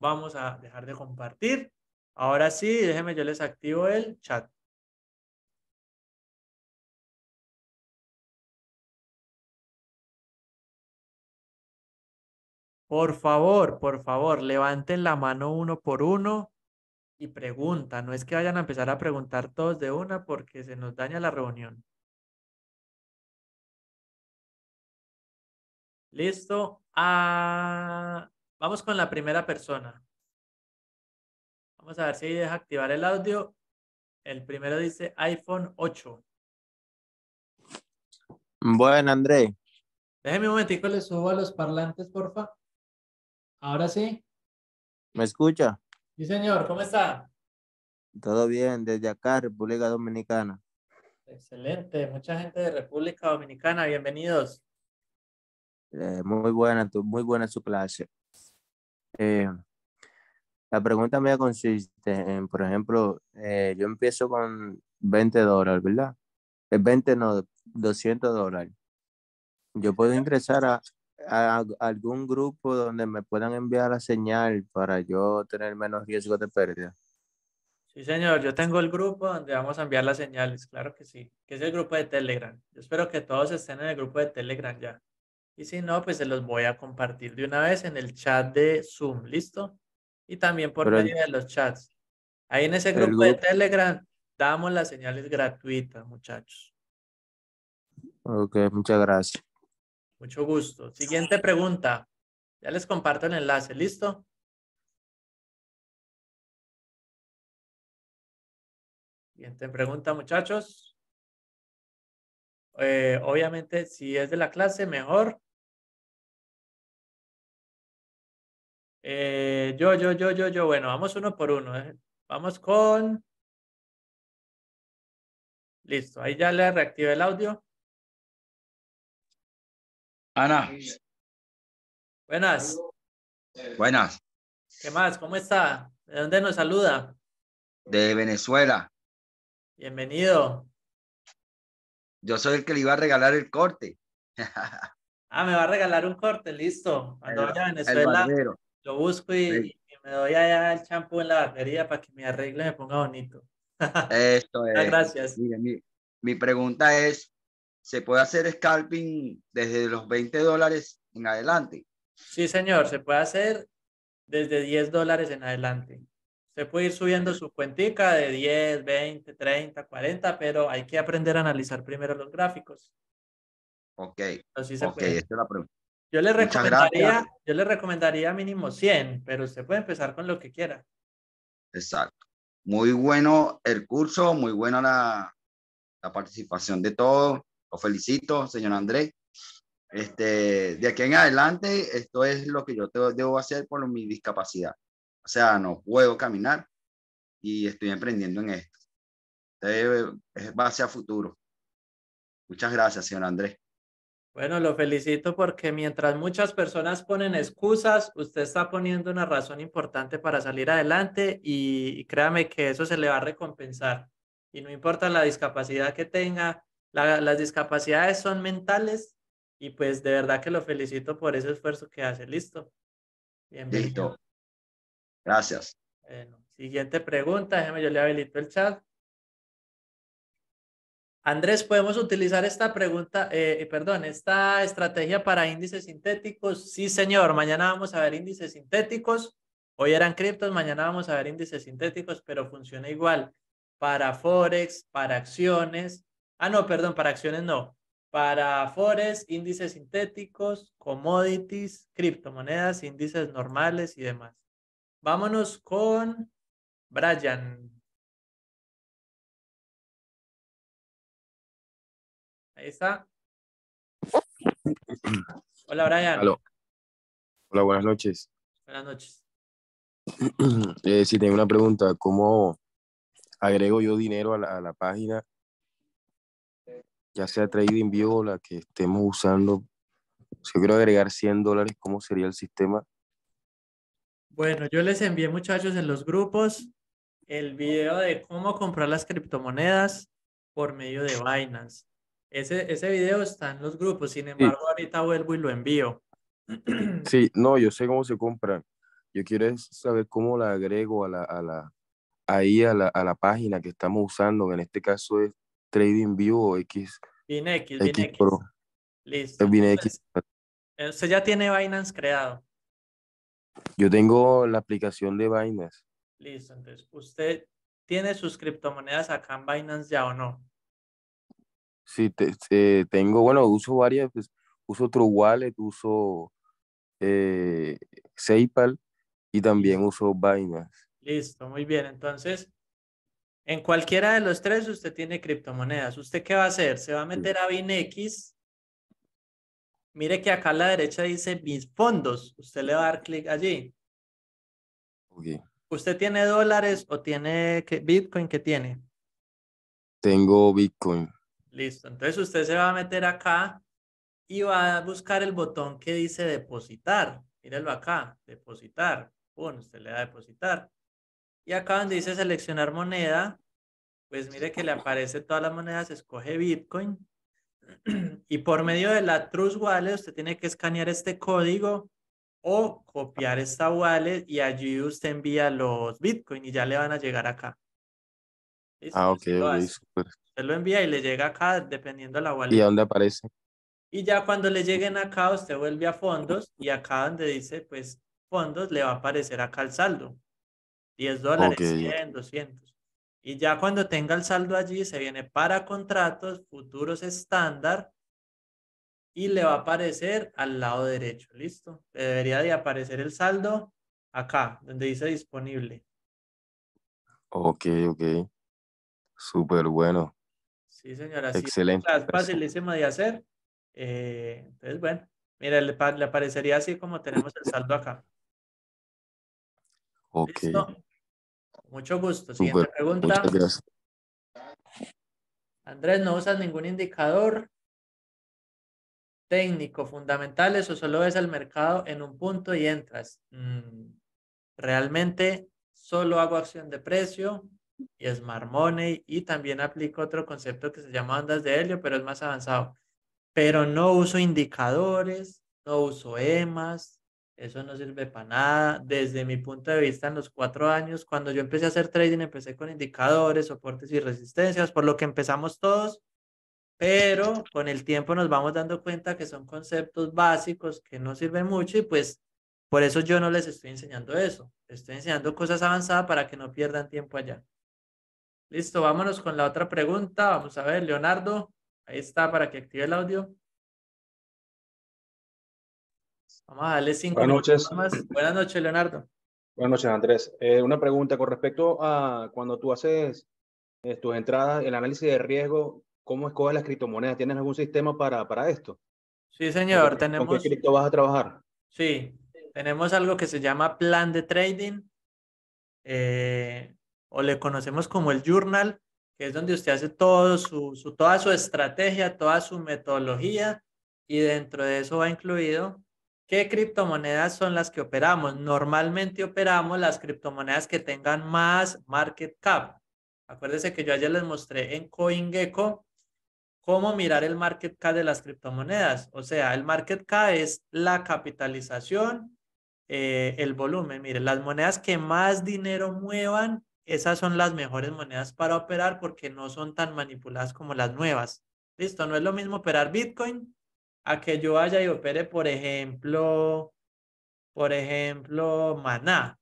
Speaker 2: Vamos a dejar de compartir. Ahora sí, déjenme, yo les activo
Speaker 1: el chat.
Speaker 2: Por favor, por favor, levanten la mano uno por uno y pregunta, no es que vayan a empezar a preguntar todos de una porque se nos daña la reunión.
Speaker 1: Listo. Ah, vamos con la
Speaker 2: primera persona. Vamos a ver si deja activar el audio. El primero dice iPhone 8. Bueno, André. Déjeme un momentico, le subo a los parlantes, porfa. Ahora sí. ¿Me escucha? Sí, señor, ¿cómo está? Todo bien, desde
Speaker 3: acá, República Dominicana.
Speaker 2: Excelente, mucha gente de República Dominicana, bienvenidos.
Speaker 3: Eh, muy buena, muy buena su clase. Eh, la pregunta mía consiste en, por ejemplo, eh, yo
Speaker 2: empiezo con
Speaker 3: 20 dólares, ¿verdad? Es 20 no, 200 dólares. Yo puedo ingresar a, algún grupo donde me puedan enviar la señal para yo tener menos riesgo de pérdida?
Speaker 2: Sí, señor, yo tengo el grupo donde vamos a enviar las señales, claro que sí, que es el grupo de Telegram. Yo espero que todos estén en el grupo de Telegram ya. Y si no, pues se los voy a compartir de una vez en el chat de Zoom, ¿listo? Y también por medio de los chats. Ahí en ese grupo de Telegram damos las señales gratuitas, muchachos.
Speaker 3: Ok, muchas gracias.
Speaker 2: Mucho gusto. Siguiente pregunta. Ya les comparto el enlace. ¿Listo?
Speaker 1: Siguiente pregunta, muchachos. obviamente, si es de la clase, mejor. yo, yo, yo, yo, yo. Bueno, vamos uno por uno. Vamos con... Listo, ahí ya le reactivé el audio. Ana. Buenas. Buenas.
Speaker 2: ¿Qué más? ¿Cómo está? ¿De dónde nos saluda?
Speaker 3: De Venezuela.
Speaker 2: Bienvenido.
Speaker 3: Yo soy el que le iba a regalar el corte.
Speaker 2: ah, me va a regalar un corte, listo. Cuando Venezuela, lo busco y, me doy allá el champú en la barbería para que me arregle y me ponga bonito.
Speaker 3: Esto es. gracias. mi pregunta es, se puede hacer scalping
Speaker 2: desde los 20 dólares en adelante. Sí, señor, se puede hacer desde 10 dólares en adelante. se puede ir subiendo su cuentica de 10, 20, 30, 40, pero hay que aprender a analizar primero los gráficos.
Speaker 3: Ok. es la pregunta.
Speaker 2: Yo le, recomendaría, yo le recomendaría mínimo 100, pero usted puede empezar con lo que quiera.
Speaker 3: Exacto. Muy bueno el curso, muy buena la, la participación de todos. Lo felicito, señor Andrés. Este, de aquí en adelante, esto es lo que yo debo hacer por mi discapacidad. O sea, no puedo caminar y estoy emprendiendo en esto. Es va hacia futuro. Muchas gracias, señor Andrés.
Speaker 2: Bueno, lo felicito porque mientras muchas personas ponen excusas, usted está poniendo una razón importante para salir adelante y créame que eso se le va a recompensar. Y no importa la discapacidad que tenga, las discapacidades son mentales y pues de verdad que lo felicito por ese esfuerzo que hace. Listo. Bienvenido. Listo. Gracias. siguiente pregunta, déjeme yo le habilito el chat. Andrés, ¿podemos utilizar esta pregunta, eh, eh, perdón, esta estrategia para índices sintéticos? Sí, señor, mañana vamos a ver índices sintéticos. Hoy eran criptos, mañana vamos a ver índices sintéticos, pero funciona igual para Forex, para acciones, Ah, no, perdón, para acciones no. Para forex, índices sintéticos, commodities, criptomonedas, índices normales y demás. Vámonos con Brian.
Speaker 1: Ahí está.
Speaker 3: Hola, Brian. Hola, buenas noches. Buenas noches. Eh, sí, si tengo una pregunta, ¿cómo agrego yo dinero a la página ya sea traído en o la que estemos usando, si yo quiero agregar 100 dólares, ¿cómo sería el sistema?
Speaker 2: Bueno, yo les envié muchachos en los grupos el video de cómo comprar las criptomonedas por medio de Binance. Ese, ese video está en los grupos, sin embargo, ahorita vuelvo y lo envío.
Speaker 3: Sí, no, yo sé cómo se compran. Yo quiero saber cómo la agrego a la, a la, ahí a la, a la página que estamos usando, que en este caso es TradingView o X. BinX, X, BinX. Pro. Listo. Eh,
Speaker 2: eh, usted ya tiene Binance creado.
Speaker 3: Yo tengo la aplicación de Binance.
Speaker 2: Listo, entonces, ¿usted tiene sus criptomonedas acá en Binance ya o no?
Speaker 3: Sí, eh, tengo, bueno, uso varias, pues, uso otro Wallet, uso eh, y también uso Binance.
Speaker 2: Listo, muy bien. Entonces, en cualquiera de los tres usted tiene criptomonedas. ¿Usted qué va a hacer? Se va a meter a BinX. Mire que acá a la derecha dice mis fondos. Usted le va a dar clic allí. ¿Usted tiene dólares o tiene Bitcoin? ¿Qué tiene?
Speaker 3: Tengo Bitcoin.
Speaker 2: Listo. Entonces usted se va a meter acá y va a buscar el botón que dice depositar. Míralo acá, depositar. Bueno, usted le da a depositar. Y acá donde dice seleccionar moneda, pues mire que le aparece todas las monedas, escoge Bitcoin. Y por medio de la Trust Wallet, usted tiene que escanear este código o copiar esta wallet y allí usted envía los Bitcoin y ya le van a llegar acá.
Speaker 3: Ah, ok, super.
Speaker 2: Usted lo envía y le llega acá dependiendo de la wallet. ¿Y dónde aparece? Y ya cuando le lleguen acá, usted vuelve a fondos y acá donde dice, pues, fondos, le va a aparecer acá el saldo. 10 dólares, 100, 200. Y ya cuando tenga el saldo allí, se viene para contratos, futuros estándar y le va a aparecer al lado derecho, ¿listo? debería de aparecer el saldo acá, donde dice disponible.
Speaker 3: Ok, ok. Súper bueno.
Speaker 2: Sí, señora. Excelente. es facilísimo de hacer. Eh, entonces, bueno, mira, le, aparecería así como tenemos el saldo acá. Ok. Mucho gusto. Siguiente pregunta. Andrés, ¿no usas ningún indicador técnico fundamentales o solo ves el mercado en un punto y entras?
Speaker 1: Mm,
Speaker 2: realmente solo hago acción de precio y Smart Money y también aplico otro concepto que se llama ondas de helio, pero es más avanzado. Pero no uso indicadores, no uso EMAs, eso no sirve para nada. Desde mi punto de vista, en los cuatro años, cuando yo empecé a hacer trading, empecé con indicadores, soportes y resistencias, por lo que empezamos todos, pero con el tiempo nos vamos dando cuenta que son conceptos básicos que no sirven mucho y pues por eso yo no les estoy enseñando eso. Les estoy enseñando cosas avanzadas para que no pierdan tiempo allá. Listo, vámonos con la otra pregunta. Vamos a ver, Leonardo, ahí está para que active el audio. Vamos a darle cinco Buenas noches. Más. Buenas noches, Leonardo.
Speaker 3: Buenas noches, Andrés. Eh, una pregunta con respecto a cuando tú haces eh, tus
Speaker 2: entradas, el análisis de riesgo, ¿cómo escoges las criptomonedas? ¿Tienes algún sistema para, para esto? Sí, señor. ¿Con, tenemos, qué cripto vas a trabajar? Sí, tenemos algo que se llama plan de trading, eh, o le conocemos como el journal, que es donde usted hace todo su, toda su estrategia, toda su metodología, y dentro de eso va incluido ¿Qué criptomonedas son las que operamos? Normalmente operamos las criptomonedas que tengan más market cap. Acuérdense que yo ayer les mostré en CoinGecko cómo mirar el market cap de las criptomonedas. O sea, el market cap es la capitalización, eh, el volumen. Miren, las monedas que más dinero muevan, esas son las mejores monedas para operar porque no son tan manipuladas como las nuevas. Listo, no es lo mismo operar Bitcoin a que yo vaya y opere, por ejemplo, por ejemplo, Maná,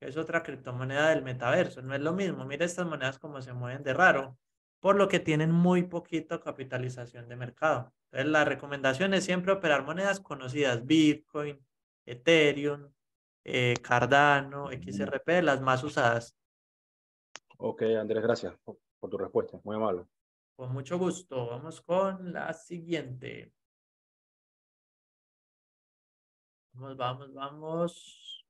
Speaker 2: que es otra criptomoneda del metaverso. No es lo mismo. Mira estas monedas como se mueven de raro, por lo que tienen muy poquito capitalización de mercado. Entonces, la recomendación es siempre operar monedas conocidas, Bitcoin, Ethereum, eh, Cardano, XRP, las más usadas. Ok, Andrés, gracias por tu respuesta. Muy amable. Con mucho gusto. Vamos con la siguiente.
Speaker 1: Vamos, vamos, vamos.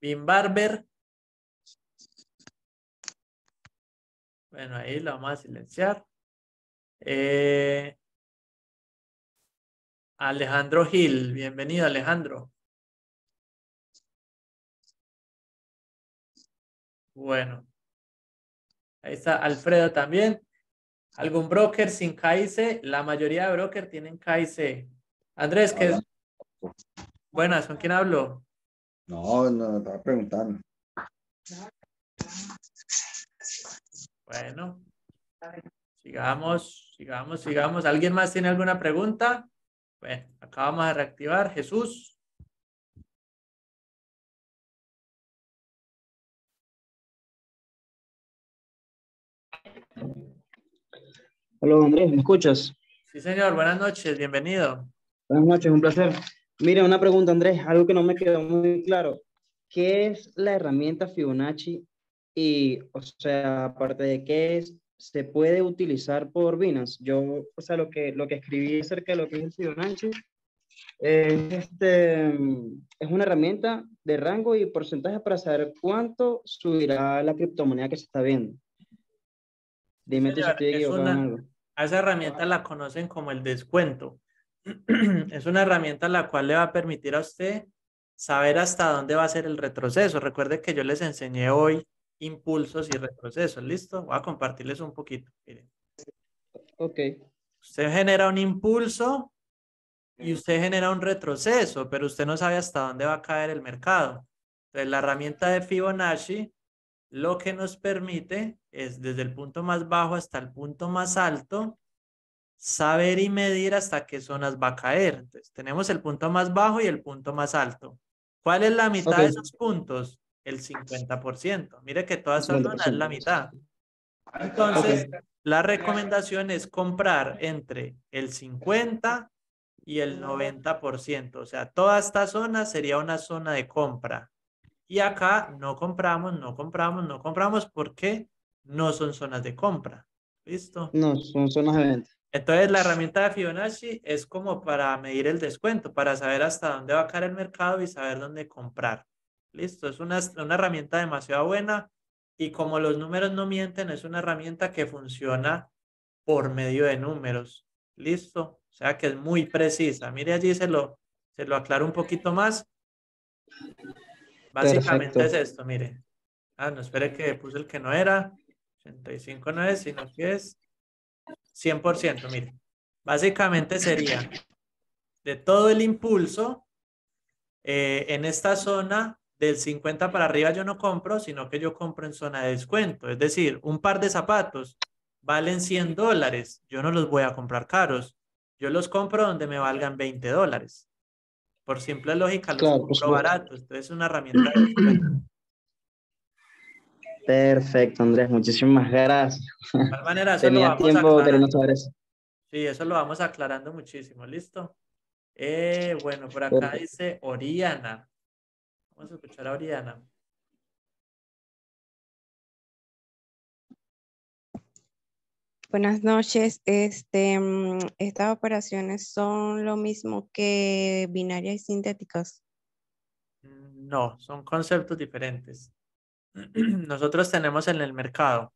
Speaker 1: Bin Barber. Bueno, ahí lo vamos a silenciar. Eh, Alejandro Gil, bienvenido Alejandro.
Speaker 2: Bueno, ahí está Alfredo también. ¿Algún broker sin KIC? La mayoría de brokers tienen KIC. Andrés, ¿qué es? Buenas, ¿con quién hablo?
Speaker 3: No, no, estaba preguntando.
Speaker 2: Bueno, sigamos, sigamos, sigamos. ¿Alguien más tiene alguna pregunta? Bueno, acabamos de reactivar.
Speaker 1: Jesús. Hola
Speaker 3: Andrés, ¿me escuchas?
Speaker 2: Sí, señor, buenas noches, bienvenido.
Speaker 3: Buenas noches, un placer. Mira,
Speaker 2: una pregunta, Andrés, algo que no me quedó muy claro. ¿Qué es la herramienta Fibonacci? Y, o sea, aparte de qué es, se puede utilizar por
Speaker 3: Binance. Yo, o sea, lo que, lo que escribí acerca de lo que es Fibonacci es, este, es una herramienta de rango y porcentaje para saber cuánto subirá la criptomoneda que se está viendo. Dime si estoy algo
Speaker 2: esa herramienta la conocen como el descuento. es una herramienta la cual le va a permitir a usted saber hasta dónde va a ser el retroceso. Recuerde que yo les enseñé hoy impulsos y retrocesos. ¿Listo? Voy a compartirles un poquito. Miren. Ok. Usted genera un impulso y usted genera un retroceso, pero usted no sabe hasta dónde va a caer el mercado. Entonces, la herramienta de Fibonacci lo que nos permite es desde el punto más bajo hasta el punto más alto, saber y medir hasta qué zonas va a caer. Entonces, tenemos el punto más bajo y el punto más alto. ¿Cuál es la mitad de esos puntos? El 50%. Mire que toda esa zona es la mitad. Entonces, la recomendación es comprar entre el 50 y el 90%. O sea, toda esta zona sería una zona de compra. Y acá no compramos, no compramos, no compramos porque no son zonas de compra. ¿Listo? No, son zonas de venta. Entonces la herramienta de Fibonacci es como para medir el descuento, para saber hasta dónde va a caer el mercado y saber dónde comprar. Listo, es una, herramienta demasiado buena y como los números no mienten, es una herramienta que funciona por medio de números. Listo, o sea que es muy precisa. Mire allí, se lo, se lo aclaro un poquito más.
Speaker 3: Básicamente es esto,
Speaker 2: mire. Ah, no, espere que puse el que no era. 85 no es, sino que es 100%, mire. Básicamente sería de todo el impulso eh, en esta zona del 50 para arriba yo no compro, sino que yo compro en zona de descuento. Es decir, un par de zapatos valen 100 dólares. Yo no los voy a comprar caros. Yo los compro donde me valgan 20 dólares. Por simple lógica, lo claro, barato. Esto es una herramienta de
Speaker 3: Perfecto, Andrés. Muchísimas gracias. De igual
Speaker 2: manera, eso lo vamos tiempo, pero Sí, eso lo vamos aclarando muchísimo. ¿Listo? Eh, bueno, por acá dice Oriana. Vamos a escuchar a Oriana. Buenas noches. Este, mm, ¿Estas operaciones son lo mismo que binarias y sintéticas? Mm, no, son conceptos diferentes. Nosotros tenemos en el mercado,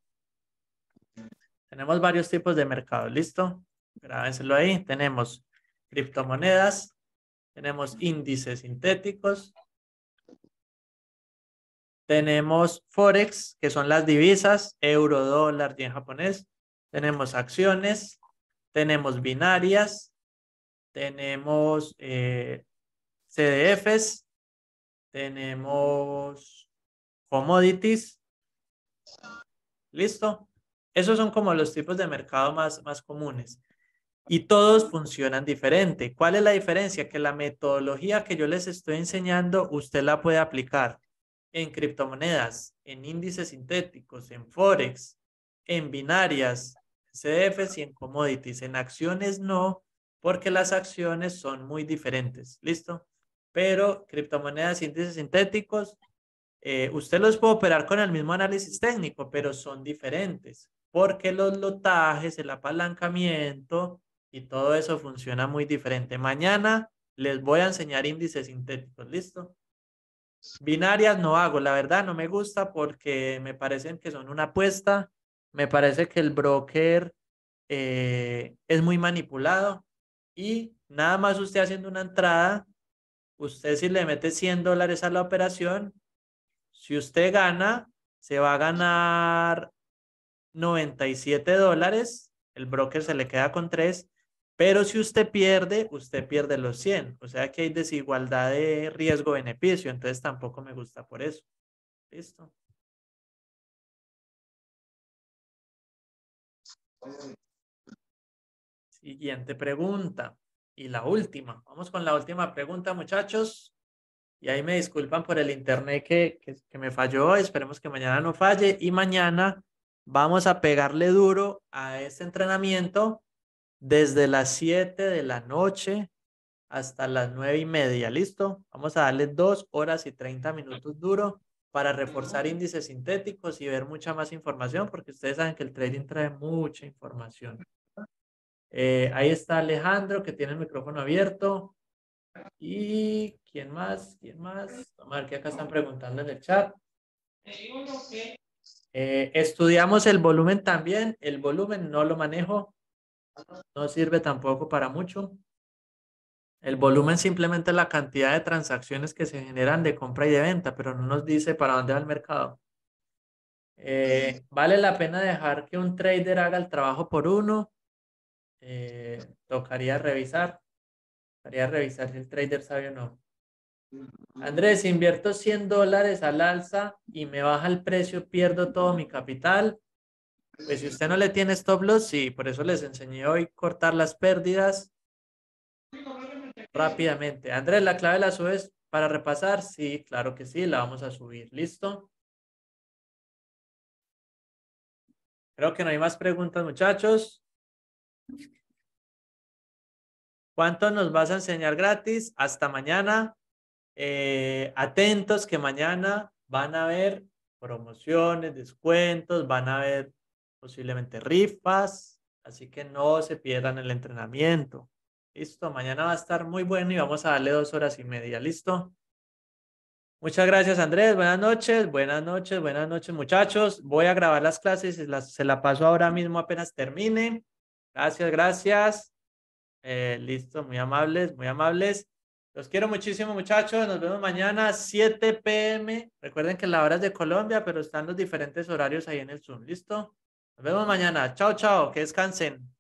Speaker 2: tenemos varios tipos de mercado, ¿listo? Grábenselo ahí. Tenemos criptomonedas, tenemos índices sintéticos, tenemos Forex, que son las divisas, euro, dólar, y en japonés, tenemos acciones, tenemos binarias, tenemos eh, CDFs, tenemos commodities. ¿Listo? Esos son como los tipos de mercado más, más comunes. Y todos funcionan diferente. ¿Cuál es la diferencia? Que la metodología que yo les estoy enseñando, usted la puede aplicar en criptomonedas, en índices sintéticos, en forex, en binarias, CDFs y en commodities. En acciones no, porque las acciones son muy diferentes. ¿Listo? Pero criptomonedas índices sintéticos, eh, usted los puede operar con el mismo análisis técnico, pero son diferentes, porque los lotajes, el apalancamiento y todo eso funciona muy diferente. Mañana les voy a enseñar índices sintéticos. ¿Listo? Binarias no hago, la verdad no me gusta porque me parecen que son una apuesta me parece que el broker eh, es muy manipulado y nada más usted haciendo una entrada, usted si le mete 100 dólares a la operación, si usted gana, se va a ganar 97 dólares, el broker se le queda con 3, pero si usted pierde, usted pierde los 100, o sea que hay desigualdad de riesgo-beneficio, entonces tampoco me gusta por eso. Listo. Siguiente pregunta. Y la última. Vamos con la última pregunta, muchachos. Y ahí me disculpan por el internet que, que, me falló. Esperemos que mañana no falle. Y mañana vamos a pegarle duro a este entrenamiento desde las 7 de la noche hasta las 9 y media. ¿Listo? Vamos a darle 2 horas y 30 minutos duro para reforzar índices sintéticos y ver mucha más información, porque ustedes saben que el trading trae mucha información. Eh, ahí está Alejandro, que tiene el micrófono abierto. ¿Y quién más? ¿Quién más? tomar que acá están preguntando en el chat. Eh, estudiamos el volumen también. El volumen no lo manejo. No sirve tampoco para mucho. El volumen simplemente es la cantidad de transacciones que se generan de compra y de venta, pero no nos dice para dónde va el mercado. Eh, ¿Vale la pena dejar que un trader haga el trabajo por uno? Eh, tocaría revisar. Tocaría revisar si el trader sabe o no. Andrés, invierto 100 dólares al alza y me baja el precio, pierdo todo mi capital. Pues si usted no le tiene stop loss, sí, por eso les enseñé hoy cortar las pérdidas rápidamente. Andrés, ¿la clave la subes para repasar? Sí, claro que sí, la vamos a subir. ¿Listo? Creo que no hay más preguntas, muchachos. ¿Cuánto nos vas a enseñar gratis? Hasta mañana. Eh, atentos que mañana van a haber promociones, descuentos, van a haber posiblemente rifas, así que no se pierdan el entrenamiento. Listo, mañana va a estar muy bueno y vamos a darle dos horas y media. ¿Listo? Muchas gracias, Andrés. Buenas noches, buenas noches, buenas noches, muchachos. Voy a grabar las clases, se las, la paso ahora mismo apenas termine. Gracias, gracias. Eh, listo, muy amables, muy amables. Los quiero muchísimo, muchachos. Nos vemos mañana 7 pm. Recuerden que la hora es de Colombia, pero están los diferentes horarios ahí en el Zoom. ¿Listo? Nos vemos mañana. Chao, chao. Que descansen.